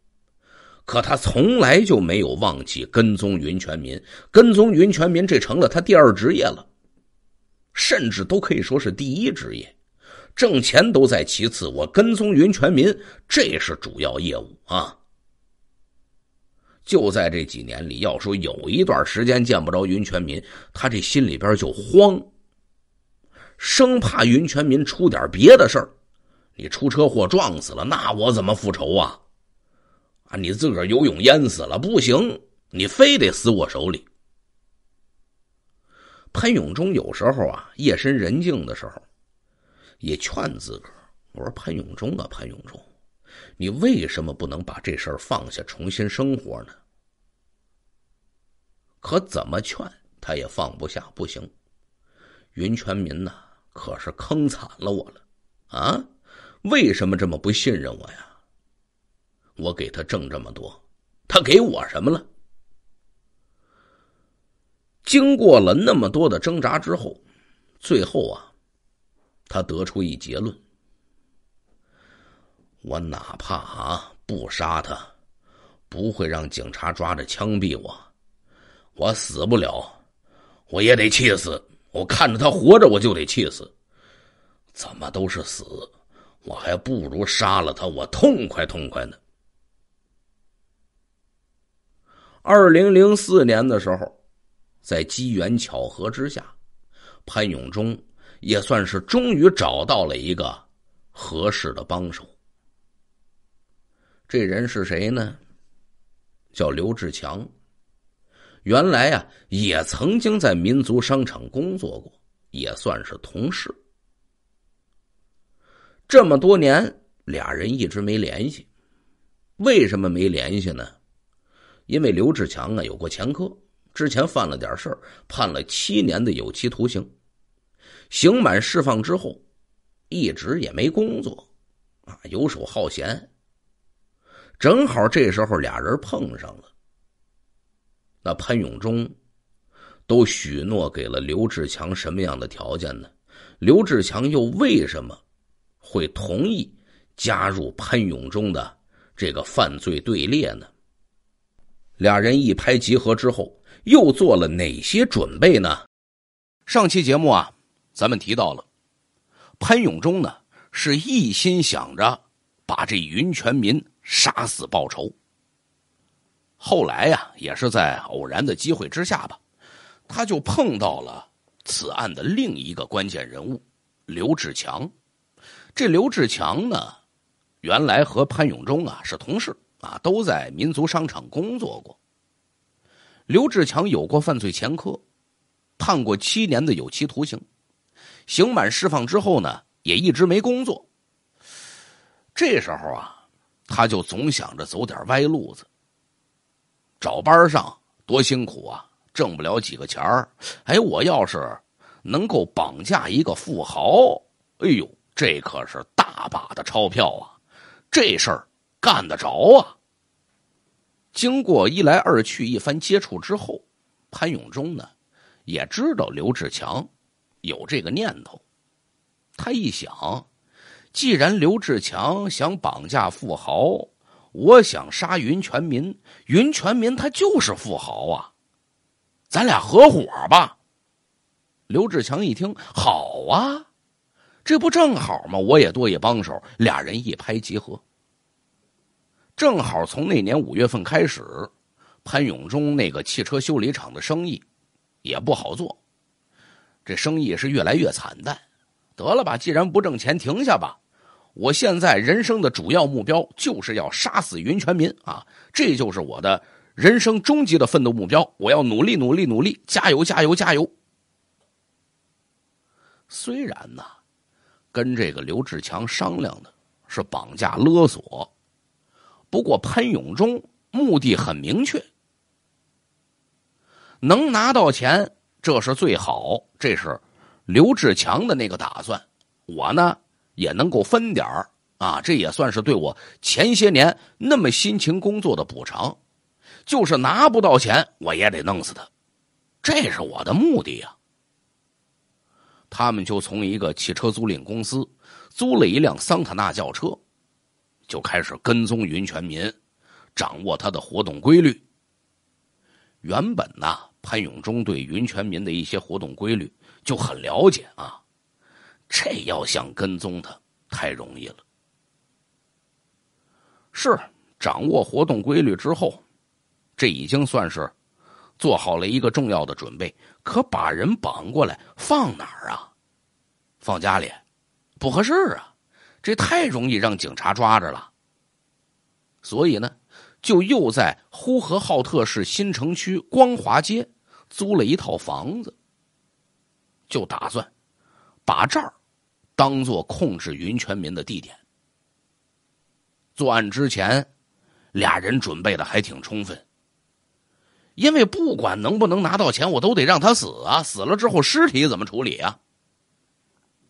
可他从来就没有忘记跟踪云全民，跟踪云全民，这成了他第二职业了，甚至都可以说是第一职业，挣钱都在其次，我跟踪云全民这是主要业务啊。就在这几年里，要说有一段时间见不着云全民，他这心里边就慌，生怕云全民出点别的事儿。你出车祸撞死了，那我怎么复仇啊？啊，你自个儿游泳淹死了，不行，你非得死我手里。潘永忠有时候啊，夜深人静的时候，也劝自个儿：“我说潘永忠啊，潘永忠，你为什么不能把这事儿放下，重新生活呢？”可怎么劝他也放不下，不行。云全民呢，可是坑惨了我了，啊！为什么这么不信任我呀？我给他挣这么多，他给我什么了？经过了那么多的挣扎之后，最后啊，他得出一结论：我哪怕啊不杀他，不会让警察抓着枪毙我，我死不了，我也得气死。我看着他活着，我就得气死，怎么都是死。我还不如杀了他，我痛快痛快呢。二零零四年的时候，在机缘巧合之下，潘永忠也算是终于找到了一个合适的帮手。这人是谁呢？叫刘志强。原来啊，也曾经在民族商场工作过，也算是同事。这么多年，俩人一直没联系。为什么没联系呢？因为刘志强啊有过前科，之前犯了点事儿，判了七年的有期徒刑。刑满释放之后，一直也没工作，啊，游手好闲。正好这时候俩人碰上了。那潘永忠都许诺给了刘志强什么样的条件呢？刘志强又为什么？会同意加入潘永忠的这个犯罪队列呢？俩人一拍即合之后，又做了哪些准备呢？上期节目啊，咱们提到了潘永忠呢，是一心想着把这云全民杀死报仇。后来呀，也是在偶然的机会之下吧，他就碰到了此案的另一个关键人物刘志强。这刘志强呢，原来和潘永忠啊是同事啊，都在民族商场工作过。刘志强有过犯罪前科，判过七年的有期徒刑，刑满释放之后呢，也一直没工作。这时候啊，他就总想着走点歪路子，找班上多辛苦啊，挣不了几个钱儿。哎，我要是能够绑架一个富豪，哎呦！这可是大把的钞票啊！这事儿干得着啊！经过一来二去一番接触之后，潘永忠呢也知道刘志强有这个念头。他一想，既然刘志强想绑架富豪，我想杀云全民，云全民他就是富豪啊，咱俩合伙吧。刘志强一听，好啊。这不正好吗？我也多一帮手，俩人一拍即合。正好从那年五月份开始，潘永忠那个汽车修理厂的生意也不好做，这生意是越来越惨淡。得了吧，既然不挣钱，停下吧。我现在人生的主要目标就是要杀死云全民啊！这就是我的人生终极的奋斗目标。我要努力努力努力，加油加油加油！虽然呢。跟这个刘志强商量的是绑架勒索，不过潘永忠目的很明确，能拿到钱这是最好，这是刘志强的那个打算。我呢也能够分点儿啊，这也算是对我前些年那么辛勤工作的补偿。就是拿不到钱，我也得弄死他，这是我的目的呀。他们就从一个汽车租赁公司租了一辆桑塔纳轿车，就开始跟踪云全民，掌握他的活动规律。原本呐，潘永忠对云全民的一些活动规律就很了解啊，这要想跟踪他太容易了。是掌握活动规律之后，这已经算是。做好了一个重要的准备，可把人绑过来放哪儿啊？放家里不合适啊，这太容易让警察抓着了。所以呢，就又在呼和浩特市新城区光华街租了一套房子，就打算把这儿当做控制云全民的地点。作案之前，俩人准备的还挺充分。因为不管能不能拿到钱，我都得让他死啊！死了之后，尸体怎么处理啊？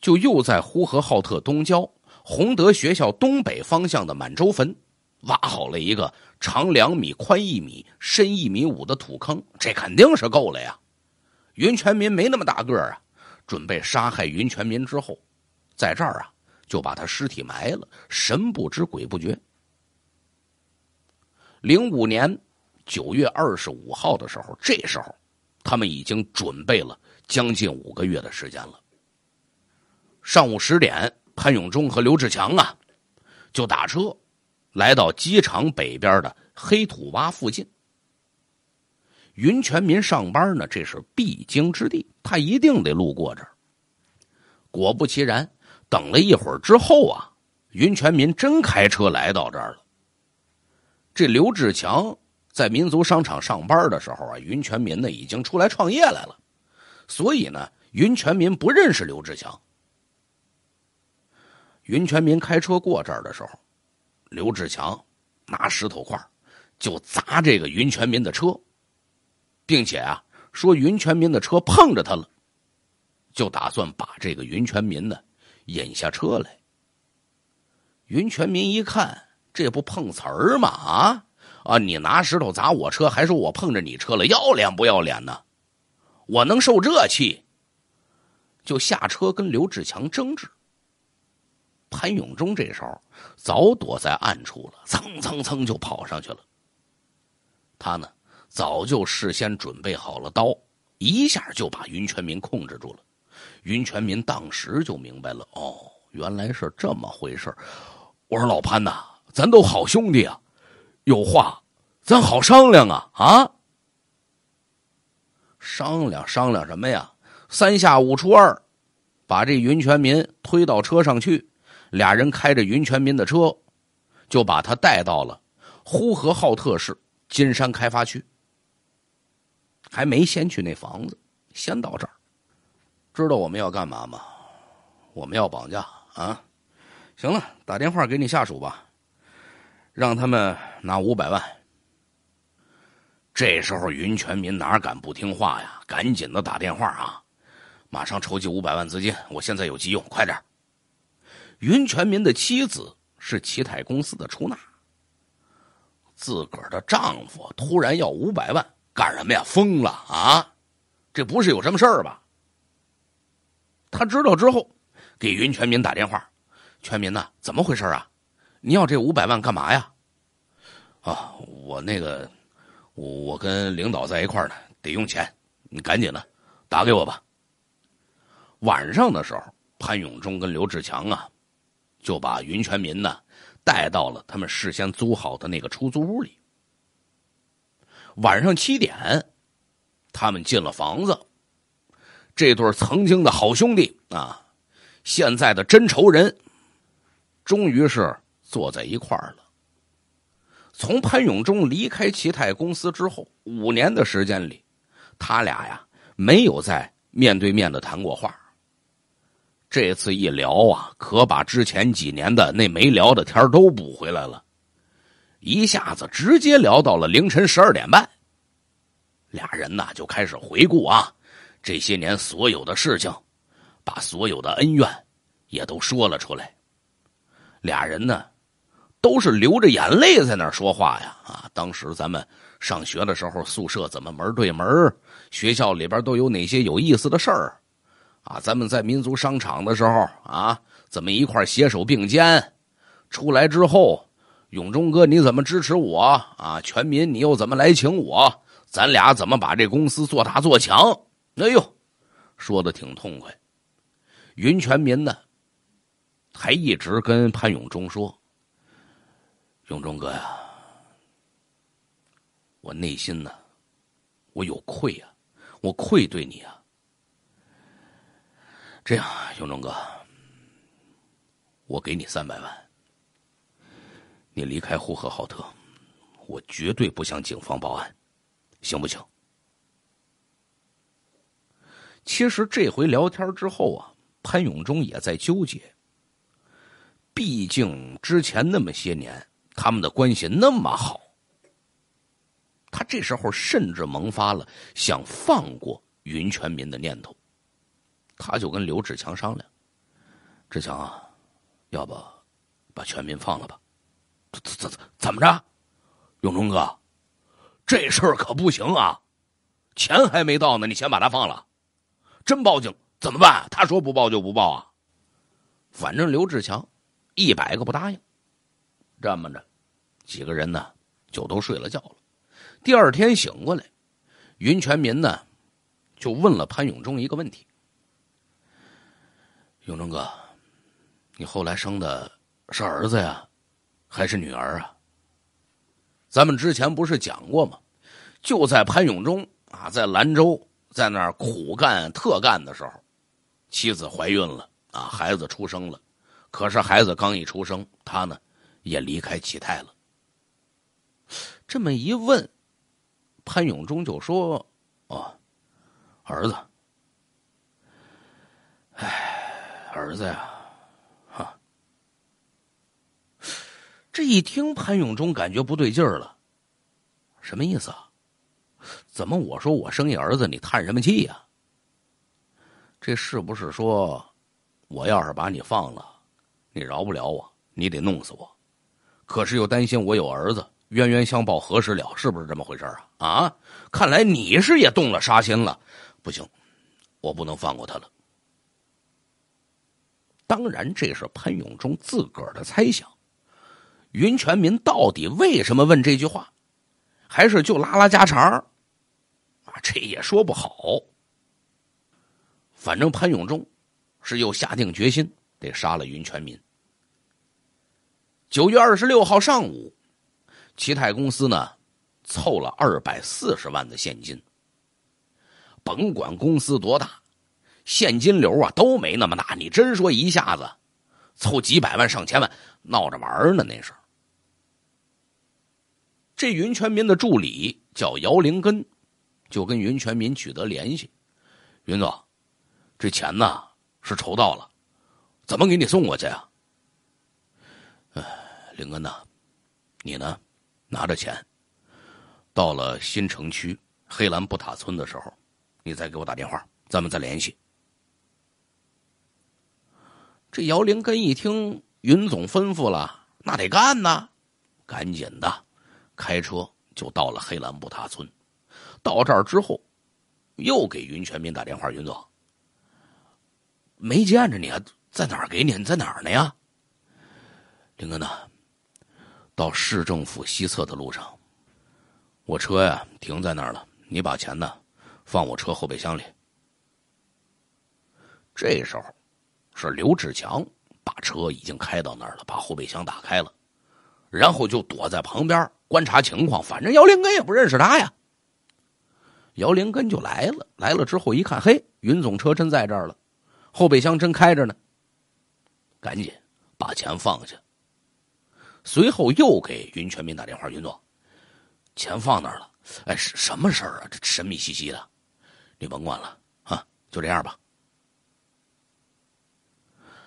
就又在呼和浩特东郊洪德学校东北方向的满洲坟挖好了一个长两米、宽一米、深一米五的土坑，这肯定是够了呀。云全民没那么大个儿啊，准备杀害云全民之后，在这儿啊就把他尸体埋了，神不知鬼不觉。零五年。九月二十五号的时候，这时候，他们已经准备了将近五个月的时间了。上午十点，潘永忠和刘志强啊，就打车来到机场北边的黑土洼附近。云全民上班呢，这是必经之地，他一定得路过这儿。果不其然，等了一会儿之后啊，云全民真开车来到这儿了。这刘志强。在民族商场上班的时候啊，云全民呢已经出来创业来了，所以呢，云全民不认识刘志强。云全民开车过这儿的时候，刘志强拿石头块就砸这个云全民的车，并且啊说云全民的车碰着他了，就打算把这个云全民呢引下车来。云全民一看，这不碰瓷儿吗？啊！啊！你拿石头砸我车，还说我碰着你车了，要脸不要脸呢？我能受这气？就下车跟刘志强争执。潘永忠这时候早躲在暗处了，蹭蹭蹭就跑上去了。他呢，早就事先准备好了刀，一下就把云全民控制住了。云全民当时就明白了，哦，原来是这么回事我说老潘呐，咱都好兄弟啊。有话，咱好商量啊啊！商量商量什么呀？三下五除二，把这云全民推到车上去，俩人开着云全民的车，就把他带到了呼和浩特市金山开发区。还没先去那房子，先到这儿。知道我们要干嘛吗？我们要绑架啊！行了，打电话给你下属吧。让他们拿五百万。这时候，云全民哪敢不听话呀？赶紧的打电话啊！马上筹集五百万资金，我现在有急用，快点云全民的妻子是齐泰公司的出纳，自个儿的丈夫突然要五百万干什么呀？疯了啊！这不是有什么事儿吧？他知道之后，给云全民打电话：“全民呐，怎么回事啊？”你要这五百万干嘛呀？啊，我那个，我我跟领导在一块呢，得用钱，你赶紧的打给我吧。晚上的时候，潘永忠跟刘志强啊，就把云全民呢带到了他们事先租好的那个出租屋里。晚上七点，他们进了房子，这对曾经的好兄弟啊，现在的真仇人，终于是。坐在一块儿了。从潘永忠离开齐泰公司之后，五年的时间里，他俩呀没有在面对面的谈过话。这次一聊啊，可把之前几年的那没聊的天都补回来了，一下子直接聊到了凌晨十二点半。俩人呢就开始回顾啊这些年所有的事情，把所有的恩怨也都说了出来。俩人呢。都是流着眼泪在那儿说话呀！啊，当时咱们上学的时候，宿舍怎么门对门？学校里边都有哪些有意思的事儿？啊，咱们在民族商场的时候啊，怎么一块携手并肩？出来之后，永忠哥你怎么支持我啊？全民你又怎么来请我？咱俩怎么把这公司做大做强？哎呦，说的挺痛快。云全民呢，还一直跟潘永忠说。永忠哥呀，我内心呢，我有愧呀，我愧对你啊。这样，永忠哥，我给你三百万，你离开呼和浩特，我绝对不向警方报案，行不行？其实这回聊天之后啊，潘永忠也在纠结，毕竟之前那么些年。他们的关系那么好，他这时候甚至萌发了想放过云全民的念头，他就跟刘志强商量：“志强啊，要不把全民放了吧？”“怎怎怎怎么着？”“永忠哥，这事儿可不行啊，钱还没到呢，你先把他放了。”“真报警怎么办？”“他说不报就不报啊。”“反正刘志强一百个不答应。”这么着，几个人呢就都睡了觉了。第二天醒过来，云全民呢就问了潘永忠一个问题：“永忠哥，你后来生的是儿子呀，还是女儿啊？”咱们之前不是讲过吗？就在潘永忠啊在兰州在那儿苦干特干的时候，妻子怀孕了啊，孩子出生了。可是孩子刚一出生，他呢？也离开启泰了。这么一问，潘永忠就说：“哦，儿子，哎，儿子呀，哈。”这一听，潘永忠感觉不对劲儿了，什么意思？啊？怎么我说我生一儿子，你叹什么气呀？这是不是说，我要是把你放了，你饶不了我，你得弄死我？可是又担心我有儿子，冤冤相报何时了？是不是这么回事啊？啊，看来你是也动了杀心了，不行，我不能放过他了。当然，这是潘永忠自个儿的猜想。云全民到底为什么问这句话？还是就拉拉家常啊，这也说不好。反正潘永忠是又下定决心得杀了云全民。九月二十六号上午，齐泰公司呢凑了二百四十万的现金。甭管公司多大，现金流啊都没那么大。你真说一下子凑几百万、上千万，闹着玩呢那是。这云全民的助理叫姚灵根，就跟云全民取得联系。云总，这钱呢是筹到了，怎么给你送过去啊？哎，林根呐，你呢？拿着钱，到了新城区黑兰布塔村的时候，你再给我打电话，咱们再联系。这姚林根一听云总吩咐了，那得干呐！赶紧的，开车就到了黑兰布塔村。到这儿之后，又给云全民打电话：“云总，没见着你，在哪儿？给你在哪儿呢呀？”林根呐，到市政府西侧的路上，我车呀停在那儿了。你把钱呢放我车后备箱里。这时候是刘志强把车已经开到那儿了，把后备箱打开了，然后就躲在旁边观察情况。反正姚林根也不认识他呀。姚林根就来了，来了之后一看，嘿，云总车真在这儿了，后备箱真开着呢，赶紧把钱放下。随后又给云全民打电话：“云总，钱放那儿了。哎，什么事儿啊？这神秘兮兮的，你甭管了啊，就这样吧。”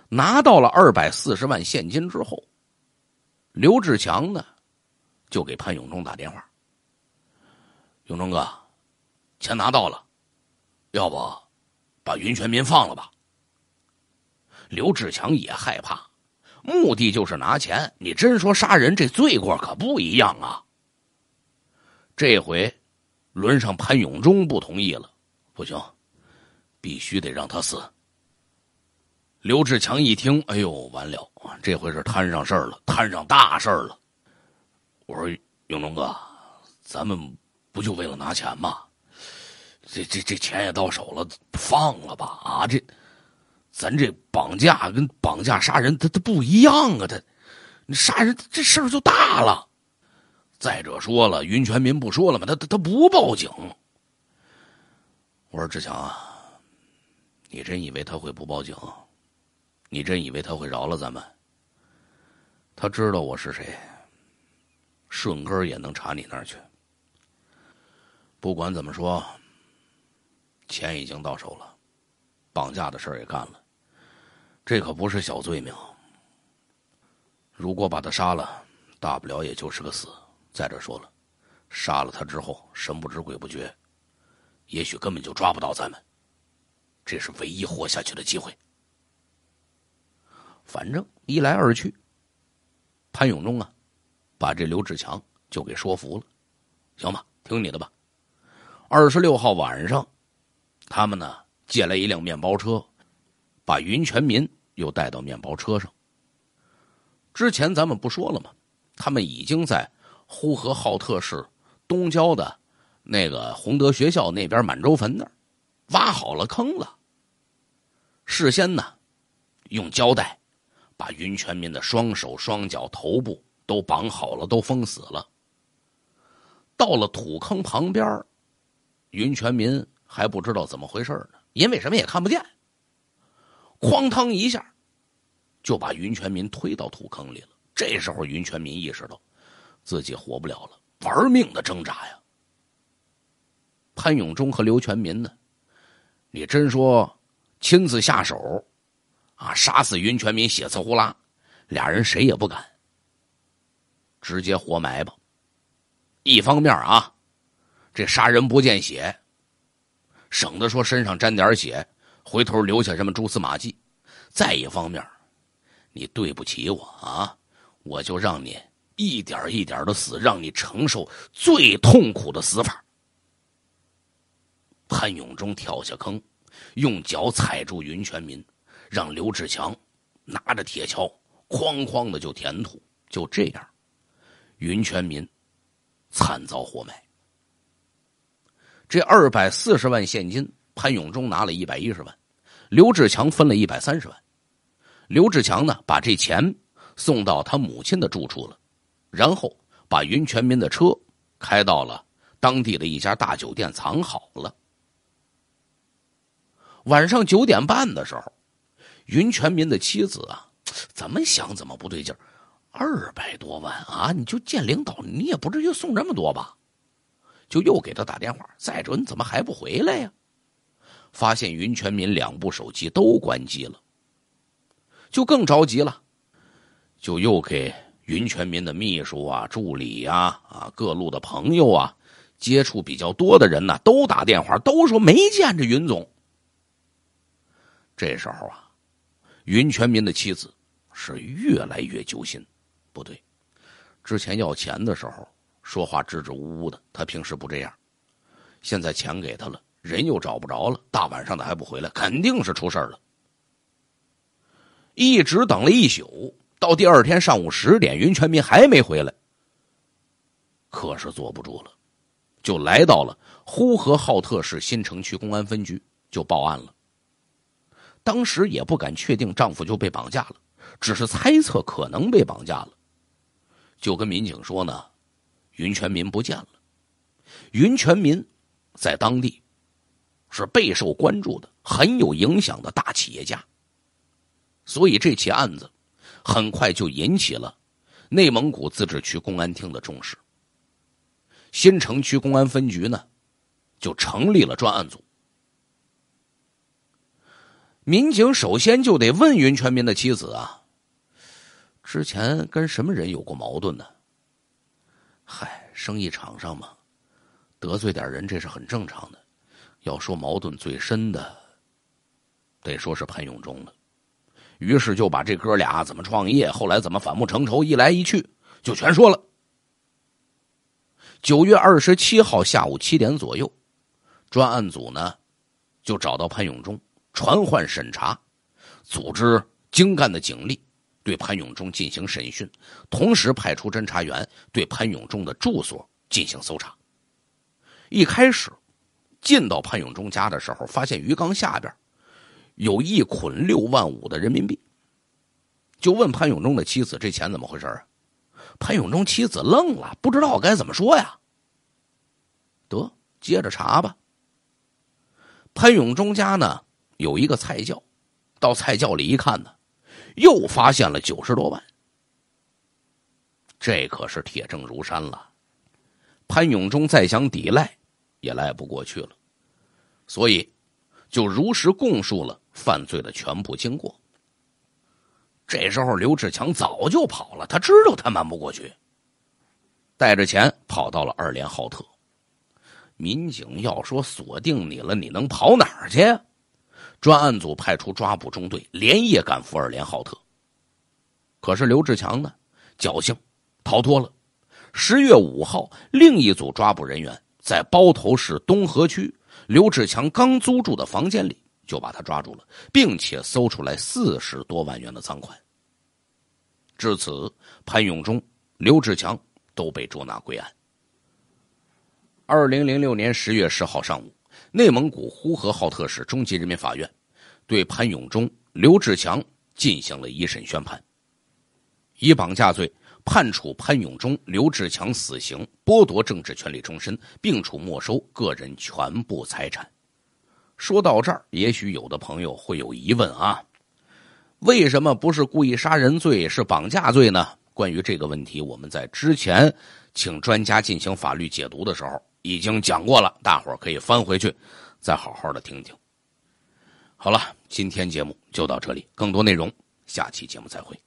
拿到了二百四十万现金之后，刘志强呢，就给潘永忠打电话：“永忠哥，钱拿到了，要不把云全民放了吧？”刘志强也害怕。目的就是拿钱，你真说杀人，这罪过可不一样啊。这回轮上潘永忠不同意了，不行，必须得让他死。刘志强一听，哎呦，完了，这回是摊上事儿了，摊上大事儿了。我说永忠哥，咱们不就为了拿钱吗？这这这钱也到手了，放了吧啊这。咱这绑架跟绑架杀人，他他不一样啊！他，你杀人这事儿就大了。再者说了，云全民不说了吗？他他他不报警。我说志强啊，你真以为他会不报警？你真以为他会饶了咱们？他知道我是谁，顺根也能查你那儿去。不管怎么说，钱已经到手了，绑架的事儿也干了。这可不是小罪名。如果把他杀了，大不了也就是个死。再者说了，杀了他之后，神不知鬼不觉，也许根本就抓不到咱们。这是唯一活下去的机会。反正一来二去，潘永忠啊，把这刘志强就给说服了。行吧，听你的吧。二十六号晚上，他们呢借来一辆面包车，把云全民。又带到面包车上。之前咱们不说了吗？他们已经在呼和浩特市东郊的，那个洪德学校那边满洲坟那儿，挖好了坑了。事先呢，用胶带把云全民的双手双脚头部都绑好了，都封死了。到了土坑旁边，云全民还不知道怎么回事呢，因为什么也看不见。哐当一下，就把云全民推到土坑里了。这时候，云全民意识到自己活不了了，玩命的挣扎呀。潘永忠和刘全民呢？你真说亲自下手啊，杀死云全民，血呲呼啦，俩人谁也不敢。直接活埋吧。一方面啊，这杀人不见血，省得说身上沾点血。回头留下什么蛛丝马迹？再一方面，你对不起我啊！我就让你一点一点的死，让你承受最痛苦的死法。潘永忠跳下坑，用脚踩住云全民，让刘志强拿着铁锹哐哐的就填土。就这样，云全民惨遭活埋。这二百四十万现金，潘永忠拿了一百一十万。刘志强分了一百三十万，刘志强呢，把这钱送到他母亲的住处了，然后把云全民的车开到了当地的一家大酒店藏好了。晚上九点半的时候，云全民的妻子啊，怎么想怎么不对劲儿，二百多万啊，你就见领导，你也不至于送这么多吧？就又给他打电话，再者你怎么还不回来呀？发现云全民两部手机都关机了，就更着急了，就又给云全民的秘书啊、助理呀、啊各路的朋友啊，接触比较多的人呢，都打电话，都说没见着云总。这时候啊，云全民的妻子是越来越揪心。不对，之前要钱的时候说话支支吾吾的，他平时不这样，现在钱给他了。人又找不着了，大晚上的还不回来，肯定是出事了。一直等了一宿，到第二天上午十点，云全民还没回来，可是坐不住了，就来到了呼和浩特市新城区公安分局，就报案了。当时也不敢确定丈夫就被绑架了，只是猜测可能被绑架了，就跟民警说呢：“云全民不见了。”云全民在当地。是备受关注的、很有影响的大企业家，所以这起案子很快就引起了内蒙古自治区公安厅的重视。新城区公安分局呢，就成立了专案组。民警首先就得问云全民的妻子啊：“之前跟什么人有过矛盾呢？”“嗨，生意场上嘛，得罪点人这是很正常的。”要说矛盾最深的，得说是潘永忠了。于是就把这哥俩怎么创业，后来怎么反目成仇，一来一去就全说了。九月二十七号下午七点左右，专案组呢就找到潘永忠，传唤审查，组织精干的警力对潘永忠进行审讯，同时派出侦查员对潘永忠的住所进行搜查。一开始。进到潘永忠家的时候，发现鱼缸下边有一捆六万五的人民币，就问潘永忠的妻子：“这钱怎么回事啊？”潘永忠妻子愣了，不知道该怎么说呀。得接着查吧。潘永忠家呢有一个菜窖，到菜窖里一看呢，又发现了九十多万，这可是铁证如山了。潘永忠再想抵赖。也赖不过去了，所以就如实供述了犯罪的全部经过。这时候，刘志强早就跑了，他知道他瞒不过去，带着钱跑到了二连浩特。民警要说锁定你了，你能跑哪儿去？专案组派出抓捕中队，连夜赶赴二连浩特。可是刘志强呢，侥幸逃脱了。十月五号，另一组抓捕人员。在包头市东河区，刘志强刚租住的房间里就把他抓住了，并且搜出来四十多万元的赃款。至此，潘永忠、刘志强都被捉拿归案。二零零六年十月十号上午，内蒙古呼和浩特市中级人民法院对潘永忠、刘志强进行了一审宣判，以绑架罪。判处潘永忠、刘志强死刑，剥夺政治权利终身，并处没收个人全部财产。说到这儿，也许有的朋友会有疑问啊，为什么不是故意杀人罪，是绑架罪呢？关于这个问题，我们在之前请专家进行法律解读的时候已经讲过了，大伙儿可以翻回去再好好的听听。好了，今天节目就到这里，更多内容下期节目再会。